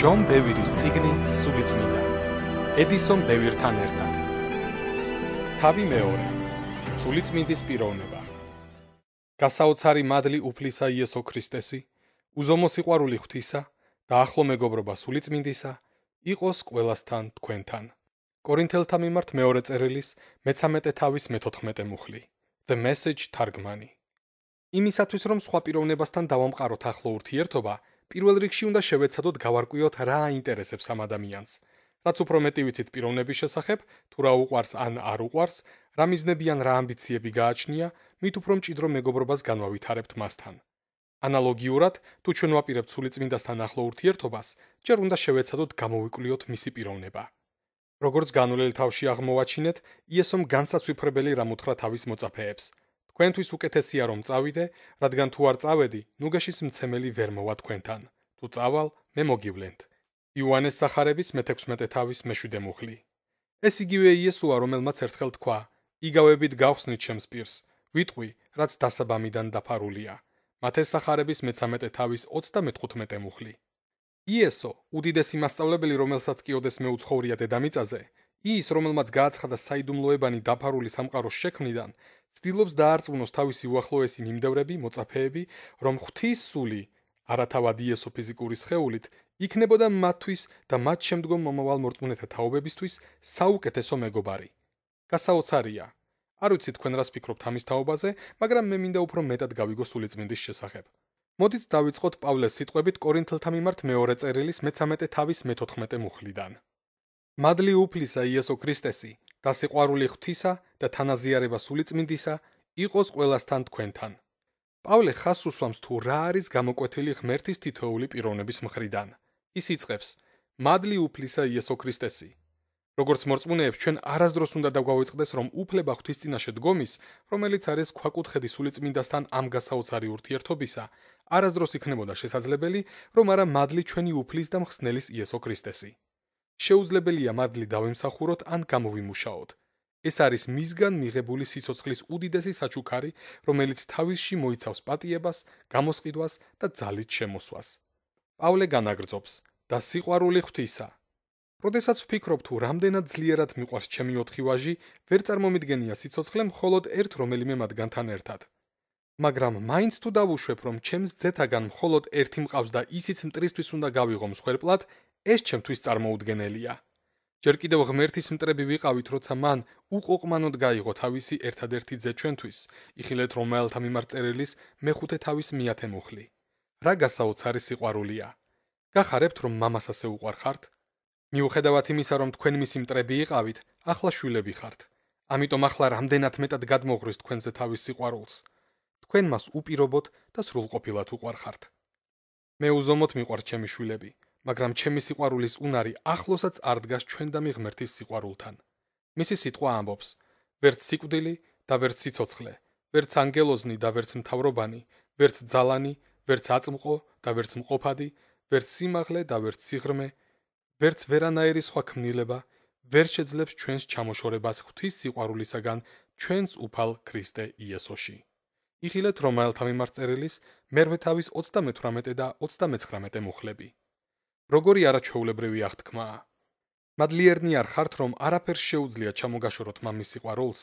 ჯონ დევირის ციგნი სულიწმიდა ედისონ დევირთან ერთად თავი მეორე სულიწმიდის პიროვნება გასაოცარი მადლი უფლისა იესო ქრისტესი უზომო სიყვარული ღვთისა და ახლო მეგობრობა სულიწმიდისა იყოს ყველასთან თქვენთან კორინთელთა მიმართ მეორე წერილის 13 თავის 14 მუხლი the message თარგმანი იმისათვის რომ სხვა პიროვნებასთან დავამყაროთ ახლო ურთიერთობა პირველ რიგში უნდა შევეცადოთ გავარკვიოთ რა აინტერესებს ამ ადამიანს. რაც უფრო მეტი ვიცით პიროვნების შესახებ, თუ რა უყვარს ან არ უყვარს, რა მიზნები ან რა ამბიციები გააჩნია, მით უფრო მჭიდრო მეგობრობას განვავითარებთ მასთან. ანალოგიურად, თუ ჩვენ ვაპირებთ სულიწმინდასთან ახლო ურთიერთობას, ჯერ უნდა შევეცადოთ გამოვიკვლიოთ მისი პიროვნება. როგორც განულელ თავში აღმოვაჩინეთ, იესომ განსაცვიფრებელი რამ უთხრა თავის მოწაფეებს. თქვენთვის უკეთესია რომ წავიდე, რადგან თუ არ წავედი, ნუგაშის მცემელი ვერ მოვა თქვენთან. თუ წავალ, მე მოგივლენთ. იოანეს სახარების მე-16 თავის მე-7 მუხლი. ეს იგივე იესოა, რომელმაც ერთხელ თქვა: "იგავებით გავხსნით ჩემს პირს, ვიტყვი, რაც დასაბამიდან დაფარულია." მათეს სახარების მე-13 თავის 35-მე მუხლი. იესო, უდიდესი მასშტაბებელი, რომელსაც კი ოდეს მეუცხოვრია დედამიწაზე, ის, რომელმაც გააცხადა საიდუმლოებანი დაფარული სამყაროს შექმნიდან, ცდილობს დაარწმუნოს თავისი უახლოესი მიმდევრები, მოწაფეები, რომ ღვთის სული, არათავად იესო ფიზიკური სხეულით, იქნებოდა მათთვის და მათ შემდგომ მომავალ მორწმუნეთა თაობებისთვის საუკეთესო მეგობარი. გასაოცარია. არ ვიცი თქვენ რას ფიქრობთ ამის თაობაზე, მაგრამ მე მინდა უფრო მეტად გავიგო სული წმინდის შესახებ. მოდით დავიწყოთ პავლეს სიტყვებით კორინთელთა მიმართ მეორე წერილის 13 თავის 14 მუხლიდან. მადლი უფლისა იესო ქრისტესი, და სიყვარული ღვთისა და თანაზიარება სულიწმინდისა იყოს ყველასთან თქვენთან. პავლე ხას უსვამს თუ რა არის გამოკვეთილი ღმერთის თითოეული პიროვნების მხრიდან. ის იწყებს: მადლი უფლისა იესო ქრისტესი. როგორც მორწმუნეებს ჩვენ არასდროს უნდა დაგვაუწყდეს რომ უფლება ღვთის წინაშე დგომის, რომელიც არის ქვაკუთხედი სულიწმინდასთან ამ გასაოცარი ურთიერთობისა, არასდროს იქნებოდა შესაძლებელი, რომ არა მადლი ჩვენი უფლის და მხსნელის იესო ქრისტესის. შეუძლებელია მადლი დავემსახუროთ ან გამოვიმუშაოთ. ეს არის მისგან მიღებული სიცოცხლის უდიდესი საჩუქარი, რომელიც თავისში მოიცავს პატიებას, გამოსყიდვას და ძალით შემოსვას. პავლე განაგრძობს: და სიყვარული ღვთისა. როდესაც ვფიქრობ თუ რამდენად ძლიერად მიყვარს ჩემი ოთხი ვაჟი, ვერ წარმომიდგენია სიცოცხლე მხოლოდ ერთ რომელიმე მათგანთან ერთად. მაგრამ მაინც თუ დავუშვებ რომ ჩემს ძეთაგან მხოლოდ ერთი მყავს და ისიც მტრისთვის უნდა გავიღო მსხვერპლად, ეს ჩემთვის წარმოუდგენელია. ჯერ კიდევ ღმერთის მტრები ვიყავით, როცა მან უყოყმანოდ გაიღო თავისი ერთადერთი ძე ჩვენთვის. იხილეთ რომელთა მიმართწერელის მეხუთე თავის მიათე მუხლი. რა გასაოცარი სიყვარულია. გახარებთ, რომ მამას ასე უყარხართ. მიუხედავად იმისა, რომ თქვენ მისი მტრები იყავით, ახლა შვილები ხართ. ამიტომ ახლა რამდენად მეტად გადმოღრის თქვენზე თავის სიყვარულს. თქვენ მას უპირობოთ და სრულყოფილად უყარხართ. მე უზომოდ მიყვარ ჩემი შვილები. მაგრამ ჩემი სიყვარულის უნარი ახლოსაც არ დგას ჩვენ და მიღმერთის სიყვარულთან. მისი სიტყვა ამბობს: ვერც სიკვდილი და ვერც სიцоცხლე, ვერც ანგელოზნი და ვერც მთავრობანი, ვერც ძალანი, ვერც აწმყო და ვერც მყოფადი, ვერც სიმაღლე და ვერც სიღრმე, ვერც ვერანაირი სხვა ქმნილება, ვერ შეძლებს ჩვენს ჩამოშორებას ღვთის სიყვარულისაგან ჩვენს უფალ ქრისტე იესოში. იხილეთ რომაელთა მიმართ წერილის მერვე თავის 38 და 39 მუხლები. როგორი არაჩვეულებრივი აღთქმაა მადლიერნი არ ხართ რომ არაფერ შეუძლია ჩამოგაშოროთ მამის სიყვარულს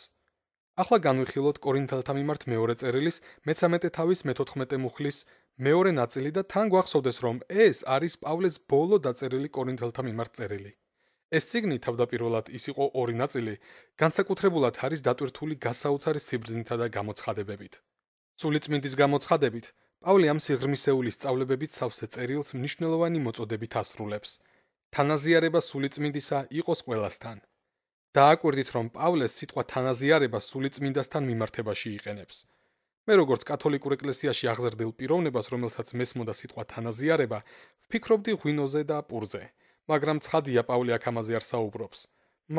ახლა განვიხილოთ კორინთელთა მიმართ მეორე წერილის 13 თავის 14 მუხლის მეორე ნაწილი და თან გვახსოვდეს რომ ეს არის პავლეს ბოლო დაწერილი კორინთელთა მიმართ წერილი ეს ციგნი თავდაპირველად ის იყო ორი ნაწილი განსაკუთრებულად არის დატვირთული გასაოცარი სიბრძნითა და გამოცხადებებით სული წმინდის გამოცხადებით პავლე ამ სიღრმისეული სწავლებებით სავსე წერილს მნიშვნელოვანი მოწოდებით ასრულებს. თანაზიარება სულიწმინდისა იყოს ყველასთან. დააკვირდით, რომ პავლეს სიტყვა თანაზიარება სულიწმინდასთან მიმართებაში იყენებს. მე როგორც კათოლიკურ ეკლესიაში აღზრდილ პიროვნებას, რომელსაც მესმოდა სიტყვა თანაზიარება, ვფიქრობდი ღვინოზე და პურზე, მაგრამ ცხადია პავლე აქ ამაზე არ საუბრობს.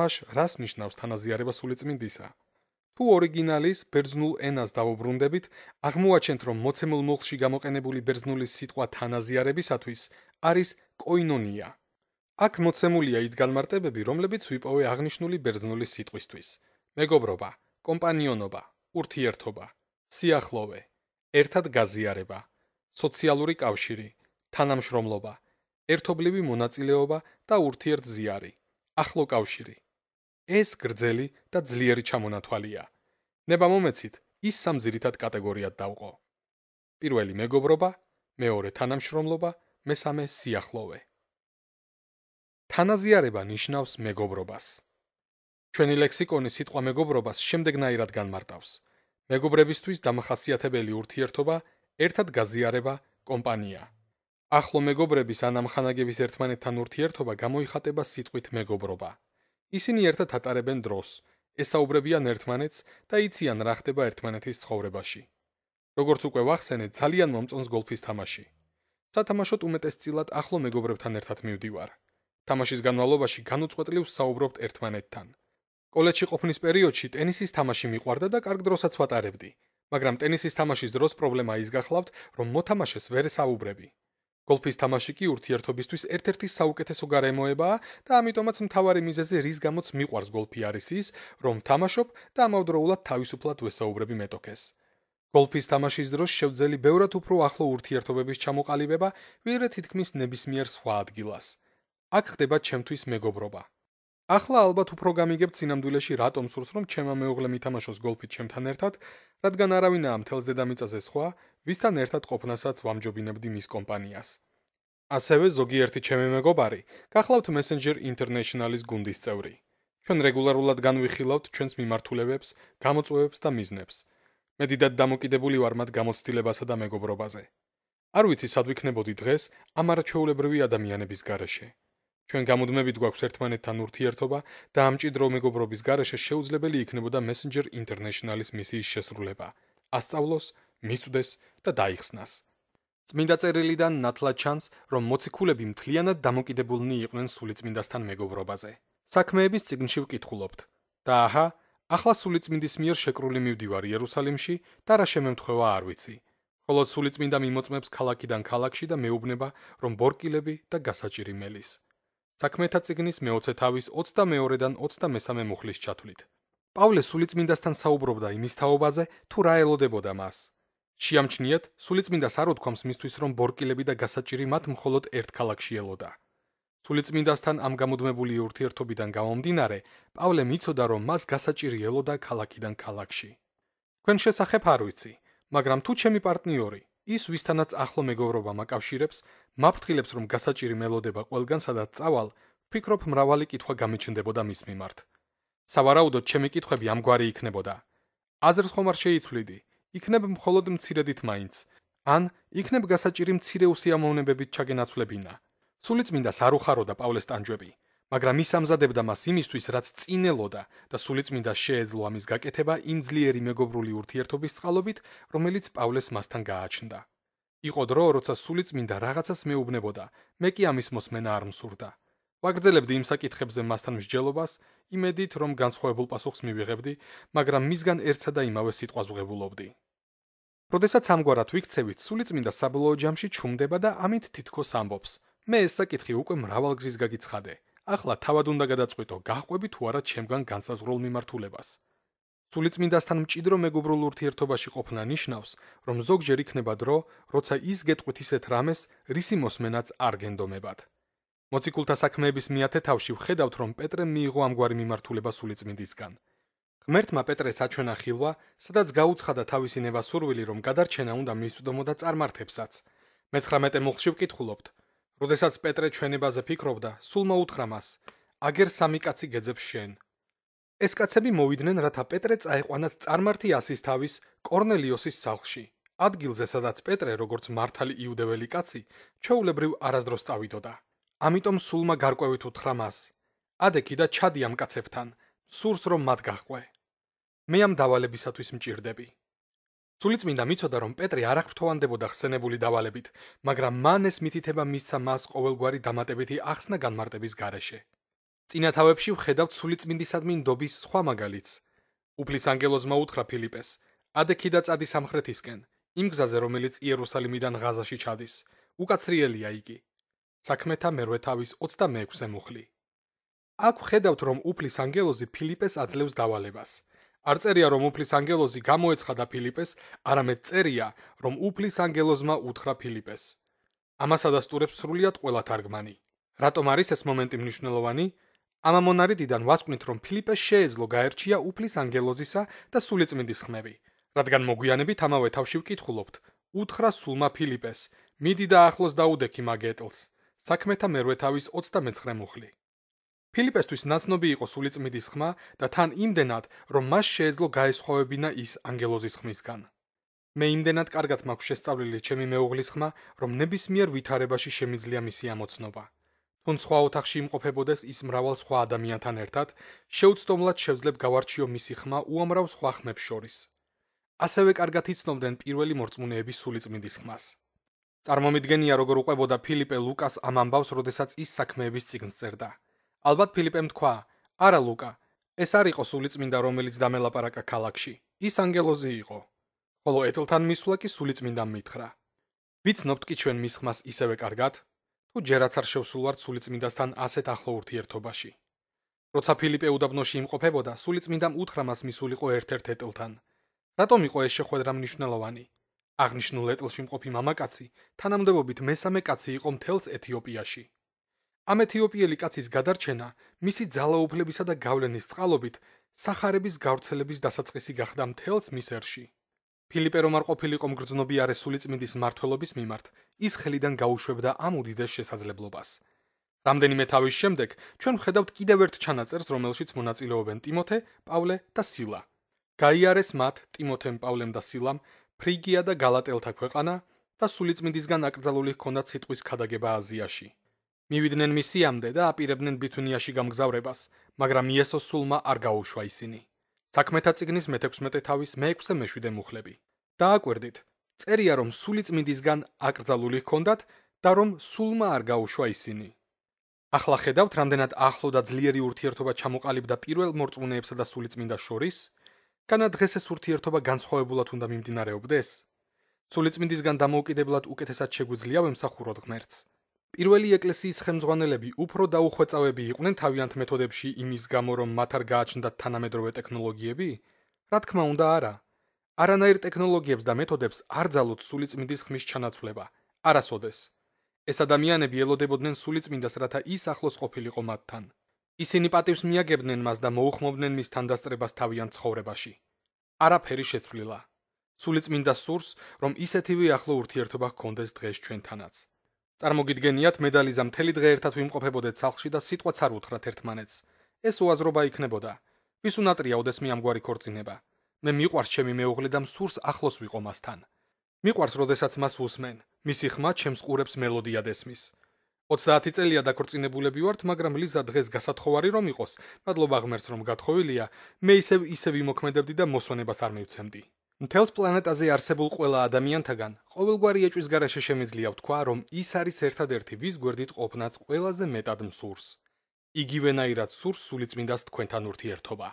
მაშ რას ნიშნავს თანაზიარება სულიწმინდისა? თუ ორიგინალის ბერძნულ ენას დაუბრუნდებით, აღმოაჩენთ, რომ მოცემულ მუხში გამოყენებული ბერძნული სიტყვა თანაზიარებისათვის არის კოინონია. აქ მოცემულია ის განმარტებები, რომლებიც ვიპოვე აღნიშნული ბერძნული სიტყვისთვის: მეგობრობა, კომპანიონობა, ურთიერთობა, სიახლოვე, ერთად გაზიარება, სოციალური კავშირი, თანამშრომლობა, ერთობლივი მონაწილეობა და ურთიერთზიარი, ახლო კავშირი. ეს გრძელი და ძლიერი ჩამონათვალია. ნება მომეცით, ის სამ ძირითად კატეგორიად დავყო. პირველი მეგობრობა, მეორე თანამშრომლობა, მესამე სიახლოვე. თანაზიარება ნიშნავს მეგობრობას. ჩვენი ლექსიკონი სიტყვა მეგობრობას შემდეგნაირად განმარტავს: მეგობრებისთვის დამახასიათებელი ურთიერთობა, ერთად გაზიარება, კომპანია. ახლო მეგობრების ან ამხანაგების ერთმანეთთან ურთიერთობა გამოიხატება სიტყვით მეგობრობა. ისინი ერთად ატარებენ დროს, ესაუბრებიან ერთმანეთს და იციან რა ხდება ერთმანეთის ცხოვრებაში. როგორც უკვე ვახსენეთ, ძალიან მომწონს გოლფის თამაში. სათამაშოდ უმეტესწილად ახლო მეგობრებთან ერთად მივდივარ. თამაშის განმავლობაში განუწყვეტლივ საუბრობთ ერთმანეთთან. კოლეჯში ყოფნის პერიოდში ტენისის თამაში მიყვარდა და კარგ დროსაც ვატარებდი, მაგრამ ტენისის თამაშის დროს პრობლემა ის გახლავთ, რომ მოთამაშეს ვერ ესაუბრები. გოლფის თამაში კი ურთიერთობისთვის ერთ-ერთი საუკეთესო გარემოებაა და ამიტომაც მთავარი მიზეზი რის გამოც მიყვარს გოლფი არის ის, რომ თამაშობ და ამავდროულად თავისუფლად ვესაუბრები მეტოქეს. გოლფის თამაშის დროს შევძელი ბევრად უფრო ახლო ურთიერთობების ჩამოყალიბება, ვიდრე თითქმის ნებისმიერ სხვა ადგილას. აქ ხდება ჩემთვის მეგობრობა. ახლა ალბათ უფრო გამიგებთ სინამდვილეში რატომ სურს რომ ჩემმა მეუღლემ ითამაშოს გოლფით ჩემთან ერთად, რადგან არავინაა მთელს დედამიწაზე სხვა, ვისთან ერთად ყოფნასაც ვამჯობინებდი მის კომპანიას. ასევე ზოგიერთი ჩემი მეგობარი, გახლავთ Messenger International-ის გუნდის წევრი. ჩვენ რეგულარულად განვიხილავთ ჩვენს მიმართულებებს, გამოწვევებს და მიზნებს. მე დიდად დამოკიდებული ვარ მათ გამოცდილებასა და მეგობრობაზე. არ ვიცი სად ვიქნებოდი დღეს ამ არჩეულებრივი ადამიანების garaშე. ჩვენ გამუდმებით გვაქვს ერთმანეთთან ურთიერთობა და ამჭიდრო მეგობრობის garaშე შეუძლებელი იქნებოდა Messenger International-ის მისიის შესრულება. ასწავლოს მისწდეს და დაიხსნას. წმინდა წერილიდან ნათლა ჩანს, რომ მოციქულები მთლიანად დამოკიდებულნი იყვნენ სულიწმინდასთან მეგობრობაზე. საქმეების წიგნში ვკითხულობთ: და აჰა, ახლა სულიწმინდის მიერ შეკრული მივდივარ იერუსალიმში და რა შემემთხვევა არ ვიცი. ხოლო სულიწმინდა მიმოწმებს ქალაქიდან ქალაქში და მეუბნება, რომ ბორკილები და გასაჭირი მელის. საქმეთა წიგნის მე-20 თავის 22-დან 23-მე მუხლის ჩათვლით. პავლე სულიწმინდასთან საუბრობდა იმის თაობაზე, თუ რა ელოდებოდა მას. შეამჩნიათ სულიწმინდა საროთქვამს მისთვის რომ ბორკილები და გასაჭირი მათ მხოლოდ ერთ ქალაქში ელოდა სულიწმინდასთან ამ გამუდმებული ურთიერთობიდან გამომდინარე პავლე მიცოდა რომ მას გასაჭირი ელოდა ქალაქიდან ქალაქში თქვენ შესახებ არ ვიცი მაგრამ თუ ჩემი პარტნიორი ის ვისთანაც ახლო მეგობრობა მაკავშირებს მაფრთხილებს რომ გასაჭირი მელოდება ყველგან სადაც წავალ ფიქრობ მრავალი კითხვა გამიჩნდებოდა მის მიმართ სავარაუდოდ ჩემი კითხვები ამგვარი იქნებოდა აზერს ხომ არ შეიცვლიდი იქნებ მხოლოდ მცირედით მაინც, ან იქნებ გასაჭირი მცირეუსი ამოვნებებით ჩაგენაცვლებინა. სულიწმინდას არ უხარო და პავლეს ტანჯვები, მაგრამ ის ამზადებდა მას იმისთვის, რაც წინელოდა და სულიწმინდას შეეძლო ამის გაკეთება იმ ძლიერი მეგობრული ურთიერთობის წყალობით, რომელიც პავლეს მასთან გააჩნდა. იყო დრო, როცა სულიწმინდა რაღაცას მეუბნებოდა, მე კი ამის მოსმენა არ მსურდა. ვაგრძელებდი იმ საკითხებზე მასთან მსჯელობას, იმედით რომ განსხვავებულ პასუხს მივიღებდი, მაგრამ მისგან ერთსა და იმავე სიტყვას ვღებულობდი. როდესაც ამგვარად ვიქცევით, სულიწმინდა საბოლოო ჯამში ჩუმდება და ამით თითქოს ამბობს: მე ეს საკითხი უკვე მრავალგზის გაგიცხადე. ახლა თავად უნდა გადაწყვეტო, გაყვები თუ არა ჩემგან განსაზღვრულ მიმართულებას. სულიწმინდასთან მჭიდრო მეგობრულ ურთიერთობაში ყოფნა ნიშნავს, რომ ზოგჯერ იქნება დრო, როცა ის გეტყვით ისეთ რამეს, რისი მოსმენაც არ გენდომებათ. მოციქულთა საქმეების მიათე თავში ვხედავთ, რომ პეტრე მიიღო ამგვარი მიმართულება სულიწმიდისგან. ღმერთმა პეტრეს აჩვენა ხილვა, სადაც გაუცხადა თავისი ნება სურვილი, რომ გადარჩენა უნდა მისუდომოდა წარმართებსაც. მე-19 მუხლში ვკითხულობთ, როდესაც პეტრე ჩვენებაზე ფიქრობდა, სულ მოუთხრა მას: "აგერ სამი კაცი გეძებს შენ?" ეს კაცები მოვიდნენ, რათა პეტრე წაეყვანათ წარმართი ასისთავის კორნელიოსის სახლში. ადგილზე, სადაც პეტრე, როგორც მართალი იუდეველი კაცი, ჩაულებრივ არასდროს წავიდოდა. ამიტომ სულმა გარკვევით უთხრა მას: "ადექი და ჩადი ამ კაცებთან, სურს რომ მათ გაყვე. მე ამ დავალებისათვის მჭირდები." სულიწმინდა მიცოდა რომ პეტრე არ აღფრთოვანდებოდა ხსენებული დავალებით, მაგრამ მან ეს მითითება მისცა მას ყოველგვარი დამატებითი ახსნა განმარტების გარეშე. წინათავებში ვხედავთ სულიწმინდისადმი ნდობის სხვა მაგალითს. უფლის ანგელოზმა უთხრა ფილიპეს: "ადექი და წადი სამხრეთისკენ, იმ გზაზე რომელიც იერუსალიმიდან ღაზაში ჩადის, უკაცრიელია იგი." საქმეთა მერვე თავის 26-ე მუხლი. აქ ხედავთ, რომ უფლის ანგელოზი ფილიპეს აძლევს დავალებას. არწერია, რომ უფლის ანგელოზი გამოეცხადა ფილიპეს, არამედ წერია, რომ უფლის ანგელოზმა უთხრა ფილიპეს. ამას ადასტურებს სრულიად ყველა თარგმანი. რატომ არის ეს მომენტი მნიშვნელოვანი? ამ ამონარიდან ვასკვნით, რომ ფილიპეს შეეძლო გაერჩია უფლის ანგელოზისა და სულიწმინდის ხმები, რადგან მოგვიანებით ამავე თავში ვკითხულობთ: უთხრა სულმა ფილიპეს, მიდი და ახლოს დაუდექი მაგეტელს. საქმეთა მერვეთავის 29-ე მუხლი. ფილიპესთვის ნაცნობი იყო სულიწმიდის ხმა და თან იმდენად, რომ მას შეეძლო გაესხოვებინა ის ანგელოზის ხმისგან. მე იმდენად კარგად მაქვს შესწავლილი ჩემი მეუღლის ხმა, რომ ნებისმიერ ვითარებაში შემიძლია მისი ამოცნობა. თუნ სხვა ოთახში იმყოფებოდეს ის მრავალ სხვა ადამიანთან ერთად, შეუცდომლად შევძლებ გავარჩიო მისი ხმა უამრავ სხვა ხმებს შორის. ასევე კარგად იცნობდნენ პირველი მორწმუნეების სულიწმიდის ხმას. წარმომიდგენია, როგორ უყვებოდა ფილიპე ლუკას ამ ამბავს, როდესაც ის საქმეების წიგნს წერდა. ალბათ ფილიპემ თქვა: "არა ლუკა, ეს არ იყო სულიწმინდა, რომელიც დამელაპარაკა ქალაქში. ის ანგელოზი იყო." ხოლო ეთელთან მისვლა კი სულიწმინდამ მითხრა. "ვიცნობთ კი ჩვენ მის ხმას ისევე კარგად, თუ ჯერაც არ შევსულვართ სულიწმინდასთან ასეთ ახლო ურთიერთობაში." როცა ფილიპე უდაბნოში იმყოფებოდა, სულიწმინდამ უთხრა მას მისულიყო ერთ-ერთ ეთელთან. რატომ იყო ეს შეხვედრა მნიშვნელოვანი? აღნიშნულ ეტლში მყოფი მამაკაცი თანამდებობით მესამე კაცი იყო მთელს ეთიოპიაში. ამ ეთიოპიელი კაცის გადარჩენა მისი ძალაუფლებისა და გავლენის წყალობით сахарების გავრცელების დასაწყისი გახდა მთელს მისერში. ფილიპე რომ არ ყოფილიყო მგრძნობი არესული წმინდის მართლობის მიმართ, ის ხელიდან გაუშვებდა ამ უდიდეს შესაძლებლობას. რამდენიმე თავის შემდეგ ჩვენ ვხედავთ კიდევ ერთ ჩანაწერს, რომელშიც მონაწილეობენ ტიმოთე, პავლე და სილა. გაიარეს მათ ტიმოთემ, პავლემ და სილამ ფრიგია და გალატელთა ქვეყანა და სულიწმინდისგან აკრძალული ჰქონდა ციტყვის ხადაგება აზიაში. მივიდნენ მისიამდე და აპირებდნენ ბითუნიაში გამგზავრებას, მაგრამ იესოს სულმა არ გაუშვა ისინი. საქმეთა წიგნის მე-16 თავის მე-6-ე მუხლები. დააკვირდით, წერია რომ სულიწმინდისგან აკრძალული ჰქონდათ და რომ სულმა არ გაუშვა ისინი. ახლა ხედავთ, რამდენად ახლო და ძლიერი ურთიერთობა ჩამოყალიბდა პირველ მორწმუნეებსა და სულიწმინდას შორის. განა დღეს ეს ურთიერთობა განსხვავებულად უნდა მიმდინარეობდეს? სულიწმინდისგან დამოუკიდებლად უკეთესად შეგვიძლია ვემსახუროთ ღმერთს. პირველი ეკლესიის ხელმძღვანელები უფრო დაუხვეწავები იყვნენ თავიანთ მეთოდებში იმის გამო, რომ მათ არ გააჩნდათ თანამედროვე ტექნოლოგიები? რა თქმა უნდა, არა. არანაირ ტექნოლოგიებს და მეთოდებს არ ძალოთ სულიწმინდის ხმის ჩანაცვლება. არასოდეს. ეს ადამიანები ელოდებოდნენ სულიწმინდას, რათა ის ახლოს ყოფილიყო მათთან. ისინი პატევს მიაგებდნენ მას და მოუხმობდნენ მის თანდასწრებას თავიანთ ცხოვრებაში. არაფერი შეცვლილა. სული წმინდა სურს, რომ ისეთივე ახლო ურთიერთობა გქონდეს დღეს ჩვენთანაც. წარმოგიდგენიათ მედალიზა მთელი დღე ერთად ვიმყოფებოდეთ სახლში და სიტყვაც არ უთხრათ ერთმანეთს. ეს უაზრობა იქნებოდა. ვის უნატრია ოდეს მიამგვარი ქორწინება? მე მიყვარს ჩემი მეუღლე და მსურს ახლოს ვიყო მასთან. მიყვარს, როდესაც მას უსმენ. მისი ხმა ჩემს ყურებს მელოდია დესმის. 30 წელია დაქორწინებულები ვართ, მაგრამ ლიზა დღეს გასათხოვარი რომ იყოს. მადლობა ღმერთს, რომ გათხოვილია. მე ისევ ისევ იმოქმედებდი და მოსვენებას არ მივცემდი. მთელს პლანეტაზე არსებულ ყველა ადამიანთაგან ყოველგვარი ეჭვის garaშე შემიძლია ვთქვა, რომ ის არის ერთადერთი, ვის გვერდით ყოფნაც ყველაზე მეტად მსურს. იგივენაირად სურს სულიწმინდას თქვენთან ურთიერთობა.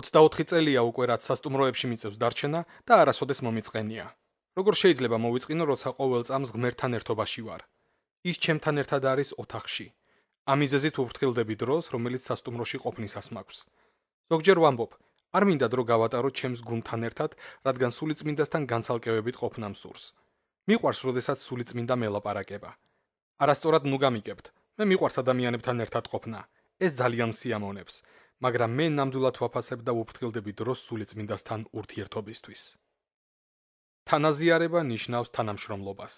24 წელია უკვე რაც სასტუმროებში მიწევს დარჩენა და არასოდეს მომიწყენია. როგორ შეიძლება მოვიწყინო, როცა ყოველ წამს ღმერთთან ერთობაში ვარ? ის ჩემთან ერთად არის ოთახში. ამიზეზით უფრთხილდები დროს, რომელიც სასტუმროში ყოფნისას მაქვს. ზოგჯერ ვამბობ, არ მინდა დრო გავატარო ჩემს გუნთან ერთად, რადგან სულიწმინდასთან განცალკევებით ყოფნა მსურს. მიყვარს, როდესაც სულიწმინდა მელაპარაკება. არასწორად ნუ გამიკებთ. მე მიყვარს ადამიანებთან ერთად ყოფნა. ეს ძალიან სიამოვნებს, მაგრამ მე ნამდვილად ვაფასებ და უფრთხილდები დროს სულიწმინდასთან ურთიერთობისთვის. თანაზიარება ნიშნავს თანამშრომლობას.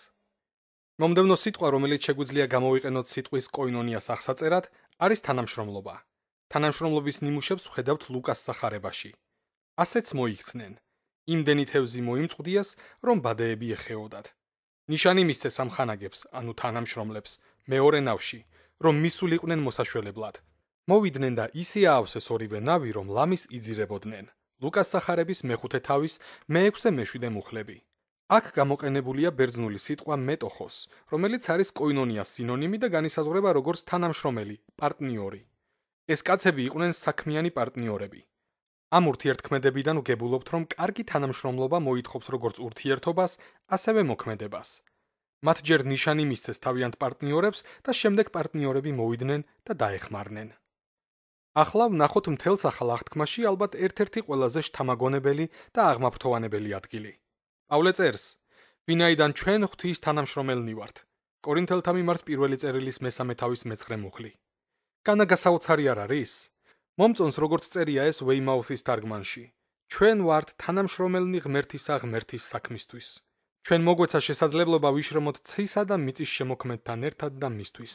მომდევნო სიტყვა, რომელიც შეგვიძლია გამოვიყენოთ სიტყვის კოინონიას ახსაწერად, არის თანამშრომლობა. თანამშრომლობის ნიმუშებს ხედავთ ლუკას სახარებაში. ასეც მოიხსნენ. იმდენი თევზი მოიმწყდიეს, რომ ბადეები ეხეოდათ. ნიშანი მისცეს ამხანაგებს, ანუ თანამშრომლებს, მეორე ნავში, რომ მისულიყვნენ მოსაშველებლად. მოვიდნენ და ისე აავსეს ორივე ნავი, რომ ლამის იძირებოდნენ. ლუკას სახარების მეხუთე თავის მეექვსე მეშვიდე მუხლები. აქ გამოყენებულია ბერძნული სიტყვა მეტოხოს, რომელიც არის კოინონიას სინონიმი და განისაზღვრება როგორც თანამშრომელი, პარტნიორი. ეს კაცები იყვნენ საქმიანი პარტნიორები. ამ ურთიერთქმედებიდან ვგებულობთ, რომ კარგი თანამშრომლობა მოითხოვს როგორც ურთიერთობას, ასევე მოქმედებას. მათ ჯერ ნიშანი მისცეს თავიანთ პარტნიორებს და შემდეგ პარტნიორები მოვიდნენ და დაეხმარნენ. ახლა ვნახოთ მთელს ახალ აღთქმაში ალბათ ერთ-ერთი ყველაზე შთამაგონებელი და აღმაფრთოვანებელი ადგილი. პავლე წერს: ვინაიდან ჩვენ ღვთის თანამშრომელნი ვართ, კორინთელთა მიმართ პირველი წერილის მესამე თავის მეცხრე მუხლი. განაგასაოცარი არ არის? მომწონს როგორც წერია ეს ვეიმაუსის თარგმანში. ჩვენ ვართ თანამშრომელნი ღმერთისა ღმერთის საქმისთვის. ჩვენ მოგვეცა შესაძლებლობა ვიშრომოთ ცისა და მიწის შემოქმედთან ერთად და მისთვის.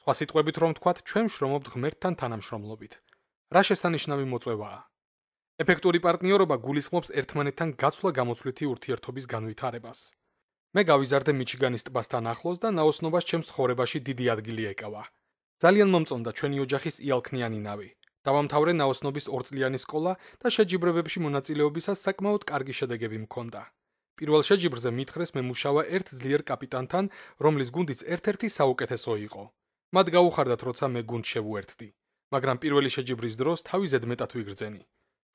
სხვა სიტყვებით რომ ვთქვათ, ჩვენ შრომობთ ღმერთთან თანამშრომლობით. რა შესანიშნავი მოწვევაა? ეფექტური პარტნიორობა გულისხმობს ერთმანეთთან გაცვლა-გამოცვლითი ურთიერთობის განვითარებას. მე გავიზარდე მიჩიგანის ტბასთან ახლოს და ნაოსნობას ჩემს ხორებაში დიდი ადგილი ეკავა. ძალიან მომწონდა ჩვენი ოჯახის იალქნიანი ნავი. დავამთავრე ნაოსნობის ორწლიანი სკოლა და შეჯიბრებებში მონაწილეობისას საკმაოდ კარგი შედეგები მქონდა. პირველ შეჯიბრზე მითხრეს მე მუშავა ერთ ძლიერ კაპიტანთან, რომლის გუნდიც ერთ-ერთი საუკეთესო იყო. მათ გაუხარდათ როცა მე გუნდ შევუერთდი, მაგრამ პირველი შეჯიბრის დროს თავი ზედმეტად ვიგრძენი.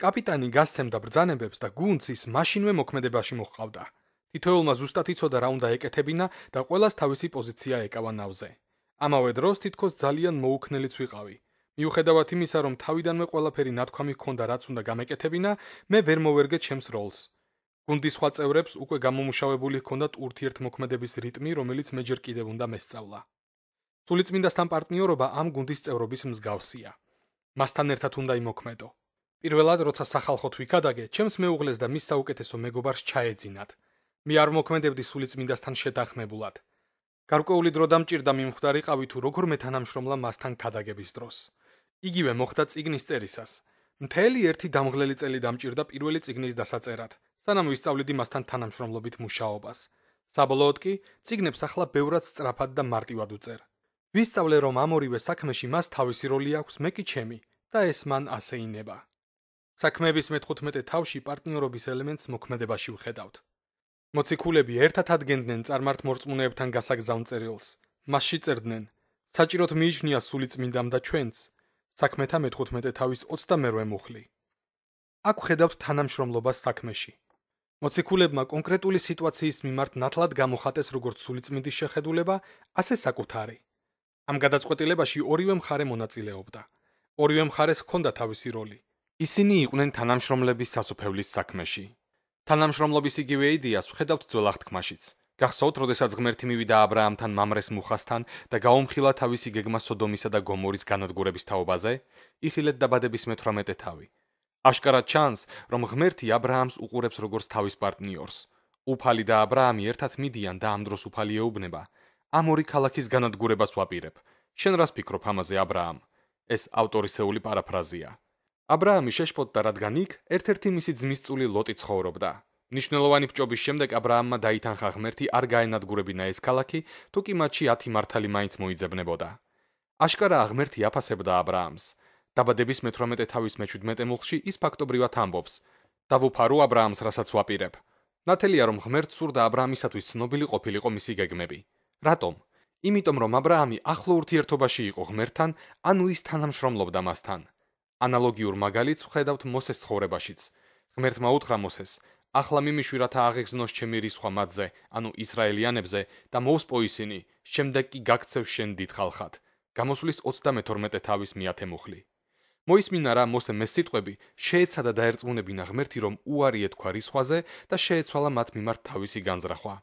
კაპიტანი გასცემდა ბრძანებებს და გუნც ის მაშინვე მოქმედებაში მოხვდა. თითოეულმა ზუსტად იცოდა რა უნდა ეკეთებინა და ყოველას თავისი პოზიცია ეკავა ნავზე. ამავე დროს თითქოს ძალიან მოუქნელიც ვიყავი. მიუხედავად იმისა, რომ თავიდანვე ყველაფერი ნათქვამი ჰქონდა რაც უნდა გამეკეთებინა, მე ვერ მოვერგე ჩემს როლს. გუნდის სხვა წევრებს უკვე გამომუშავებული ჰქონდათ ურთიერთმოქმედების რიტმი, რომელიც მე ჯერ კიდევ უნდა მესწავლა. სულიწმინდასთან პარტნიორობა ამ გუნდის წევრობის მსგავსია. მასთან ერთად უნდა იმოქმედო. პირველად როცა სახალხო თვითადაგე ჩემს მეუღლეს და მის საუკეთესო მეგობარს ჩაეძინათ მე არ მოქმედებდი სულიწმინდასთან შეთანხმებულად გარკვეული დრო დამჭირდა მიმხდარიყავი თუ როგორ მე თანამშრომლა მასთან ქადაგების დროს იგივე მოხდა ციგნის წერისას მთელი ერთი დამღლელი წელი დამჭირდა პირველი ციგნის დასაწერად სანამ ვისწავლიდი მასთან თანამშრომლობით მუშაობას საბოლოოდ კი ციგნებს ახლა ბევრად სწრაფად და მარტივად უწერ ვისწავლე რომ ამ ორივე საქმეში მას თავისი როლი აქვს მე კი ჩემი და ეს მან ასე ინება საქმეების მე-15 თავში პარტნიორობის ელემენტს მოქმედებაში ვხედავთ. მოციქულები ერთად ადგენდნენ წარმართ მორწმუნეებთან გასაგზავნ წერილს. მასში წერდნენ: "საჭიროთ მიიჩნია სული წმინდამ და ჩვენს" საქმეთა მე-15 თავის 28 მუხლი. აქ ხედავთ თანამშრომლობას საქმეში. მოციქულებმა კონკრეტული სიტუაციის მიმართ ნათლად გამოხატეს როგორც სული წმინდის შეხედულება, ასე საკუთარი. ამ გადაწყვეტილებაში ორივე მხარე მონაწილეობდა. ორივე მხარეს ჰქონდა თავისი როლი. ისინი იყვნენ თანამშრომლების სასופევლის საქმეში. თანამშრომლობის იგივე იდეას ვხედავთ ძველ აღთქმაშიც. გახსოვთ, როდესაც ღმერთი მივიდა ა ブラ ამთან მამრეს მუხასთან და გაუმხილა თავისი გეგმა სოდომისა და გომორის განადგურების თაობაზე, იხილეთ დაბადების მე-18 თავი. აშკარად ჩანს, რომ ღმერთი ა ブラ ამს უყურებს როგორც თავის პარტნიორს. უფალი და ა ブラ ამი ერთად მიდიან და ამ დროს უფალი ეუბნება: "ამ ორი ქალაქის განადგურებას ვაპირებ. შენ რას ფიქრობ ამაზე, ა ブラ ამ?" ეს ავტორისეული პარაფრაზია. ა ブラ ამი შეშფოთდა, რადგან იქ ერთ-ერთი მისი ძმისწული ლოტი ცხოვრობდა. ნიშნელოვანი ფჭობის შემდეგ ა ブラ ამმა დაითანხა ღმერთი არ გაენადგურებინა ეს ქალაქი, თუ კი მათში 10 მართალი მაინც მოიძებნებოდა. აშკარა აღმერთი აფასებდა ა ブラ ამს. დაბადების მე-18 თავის მე-17 მუხლში ის ფაქტობრივად ამბობს: "დავუფარო ა ブラ ამს, რასაც ვაპირებ. ნათელია რომ ღმერთს სურდა ა ブラ ამისათვის ცნობილი ყოფილიყო მისი გეგმები. რატომ? იმიტომ რომ ა ブラ ამი ახლო ურთიერთობაში იყო ღმერთთან, ანუ ის თანამშრომლობდა მასთან." ანალოგიურ მაგალითს ვხედავთ მოსეს ცხოვრებაშიც. ღმერთმა უთხრა მოსეს: "ახლა მიმიშვირათ აღეგზნოს ჩემი რისხვა მათზე, ანუ ისრაელიანებზე და მოვსპო ისინი, შემდეგ კი გაქცევ შენ დიდ ხალხად." გამოსulis 32 თავის მეათე მუხლი. მოისმინა რა მოსე მე სიტყვები, შეეცადა დაერწმუნებინა ღმერთი რომ უარი ეთქვა რისხვაზე და შეეცვალა მათ მიმართ თავისი განზრახვა.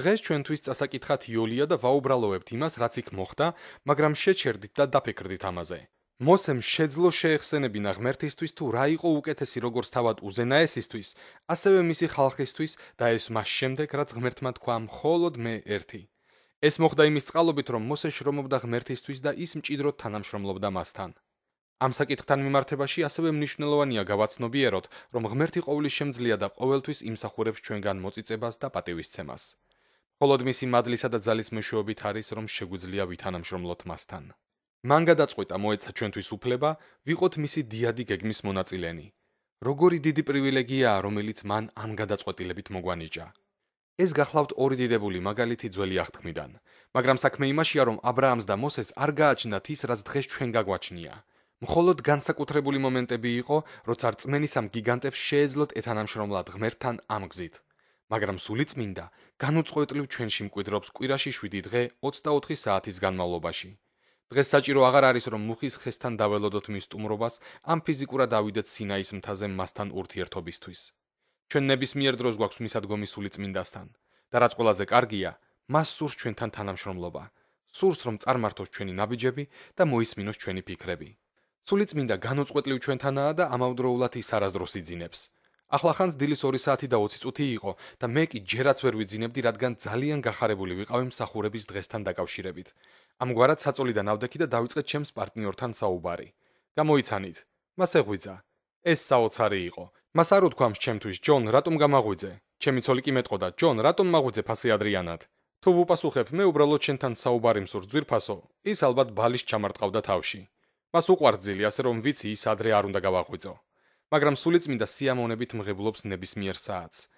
დღეს ჩვენთვის წასაკითხათ იოლია და ვაუბრალოებთ იმას, რაც იქ მოხდა, მაგრამ შეჩერდით და დაფიქრდით ამაზე. მოსემ შეძლო შეეხსენებინა ღმერთისთვის თუ რა იყო უკეთესი როგორც თავად უზენაესისთვის, ასევე მისი ხალხისთვის და ეს მას შემდეგ რაც ღმერთმა თქვა მხოლოდ მე ერთი. ეს მოხდა იმის წყალობით რომ მოსე შრომობდა ღმერთისთვის და ის მჭიდროდ თანამშრომლობდა მასთან. ამ საკითხთან მიმართებაში ასევე მნიშვნელოვანია გავაცნობიეროთ, რომ ღმერთი ყოვლის შემძლეა და ყოველთვის იმსახურებს ჩვენგან მოწიწებას და პატივისცემას. მხოლოდ მისი მადლისა და ძალის მეშვეობით არის რომ შეგვიძლია ვითანამშრომლოთ მასთან. მან გადაწყვიტა მოეცა ჩვენთვის უფლება ვიყოთ მისი დიადი გეგმის მონაწილენი როგორი დიდი პრივილეგიაა რომელიც მან ამ გადაწყვეტილებით მოგვანიჭა ეს გახლავთ ორი დიდებული მაგალითი ძველი აღთქმიდან მაგრამ საქმე იმაშია რომ ა ブラ ამს და მოსეს არ გააჩნდათ ის რაც დღეს ჩვენ გაგვაჩნია მხოლოდ განსაკუთრებული მომენტები იყო როცა რწმენის ამ გიგანტებს შეეძლოთ ეთანამშრომლად ღმერთთან ამ გზით მაგრამ სულიწმინდა განუწყვეტლივ ჩვენში მკვიდრობს კვირაში 7 დღე 24 საათის განმავლობაში დღეს საჭირო აღარ არის რომ მუხის ხესთან დაველოდოთ მის სტუმრობას ან ფიზიკურად ავიდეთ სინაის მთაზე მასთან ურთიერთობისთვის ჩვენ ნებისმიერ დროს გვაქვს მისადგომი სული წმინდასთან და რაც ყველაზე კარგია მას სურს ჩვენთან თანამშრომლობა სურს რომ წარმართოს ჩვენი ნაბიჯები და მოისმინოს ჩვენი ფიქრები სული წმინდა განუწყვეტლივ ჩვენთანაა და ამავდროულად ის არასდროს იძინებს ახლახანს დილის 2 საათი და 20 წუთი იყო და მე კი ჯერაც ვერ ვიძინებდი, რადგან ძალიან გახარებული ვიყავი მსახურების დღესთან დაკავშირებით. ამგვარად საწოლიდან ავდექი და დავიწყე ჩემს პარტნიორთან საუბარი. გამოიცანით. მას ეღვიძა. ეს საოცარი იყო. მას არ უთქვამს ჩემთვის, ჯონ, რატომ გამაღვიძე? ჩემი ცოლი კი მეტყოდა, ჯონ, რატომ მაღვიძე ფასე ადრიანად? თუ ვუპასუხებ, მე უბრალოდ შენთან საუბარი მსურს ძვირფასო. ის ალბათ ბალის ჩამარტყავდა თავში. მას უყვარძილი, ასე რომ ვიცი, ის ადრე არ უნდა გავაღვიძო. მაგრამ სულიწმინდა სიამონებით მღებლობს ნებისმიერ საათს.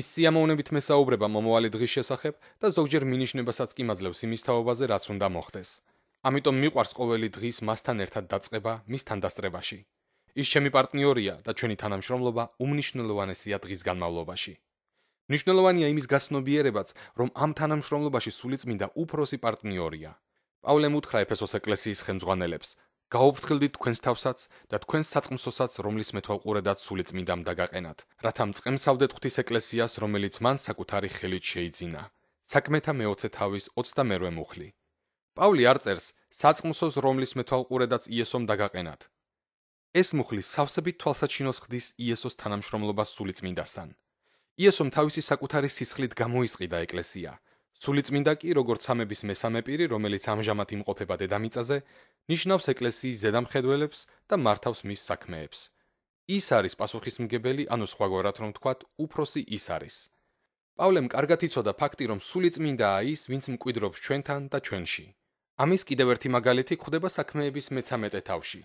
ის სიამონებით მესაუბრება მომავალი დღის შესახებ და ზოგჯერ მინიშნებასაც კი მაძლევს იმის თაობაზე, რაც უნდა მოხდეს. ამიტომ მიყვარს ყოველი დღის მასთან ერთად დაწყება მისთან დასწრებაში. ის ჩემი პარტნიორია და ჩვენი თანამშრომლობა უმნიშვნელოვანესია დღის განმავლობაში. მნიშვნელოვანია იმის გასნობიერებაც, რომ ამ თანამშრომლობაში სულიწმინდა უფროსი პარტნიორია. პავლემ უთხრა ეფესოს ეკლესიის ხელმძღვანელებს, გაუფრთხილდით თქვენს თავსაც და თქვენს საწმისოსაც, რომლის მეთვალყურედაც სული წმინდამ დაგაყენათ, რათა მწყემსავდეთ ღვთის ეკლესიას, რომელიც მან საკუთარი ხელით შეიძინა. საქმეთა მეოცე თავის 28-ე მუხლი. პავლე არწერს საწმისოს, რომლის მეთვალყურედაც იესომ დაგაყენათ. ეს მუხლი სავსებით თვალსაჩინოს ღდის იესოს თანამშრომლობას სული წმინდასთან. იესომ თავისი საკუთარი სისხლით გამოიყიდა ეკლესიას. სულიწმინდა კი როგორც სამების მესამე პირი, რომელიც ამჟამად იმყოფება დედამიწაზე, ნიშნავს ეკლესიის ზედამხედველებს და მართავს მის საქმეებს. ის არის პასუხისმგებელი, ანუ სხვაგვარად რომ ვთქვათ, უფროსი ის არის. პავლემ კარგად იცოდა ფაქტი, რომ სულიწმინდაა ის, ვინც მკვიდრობს ჩვენთან და ჩვენში. ამის კიდევ ერთი მაგალითი გვხვდება საქმეების მე-13 თავში.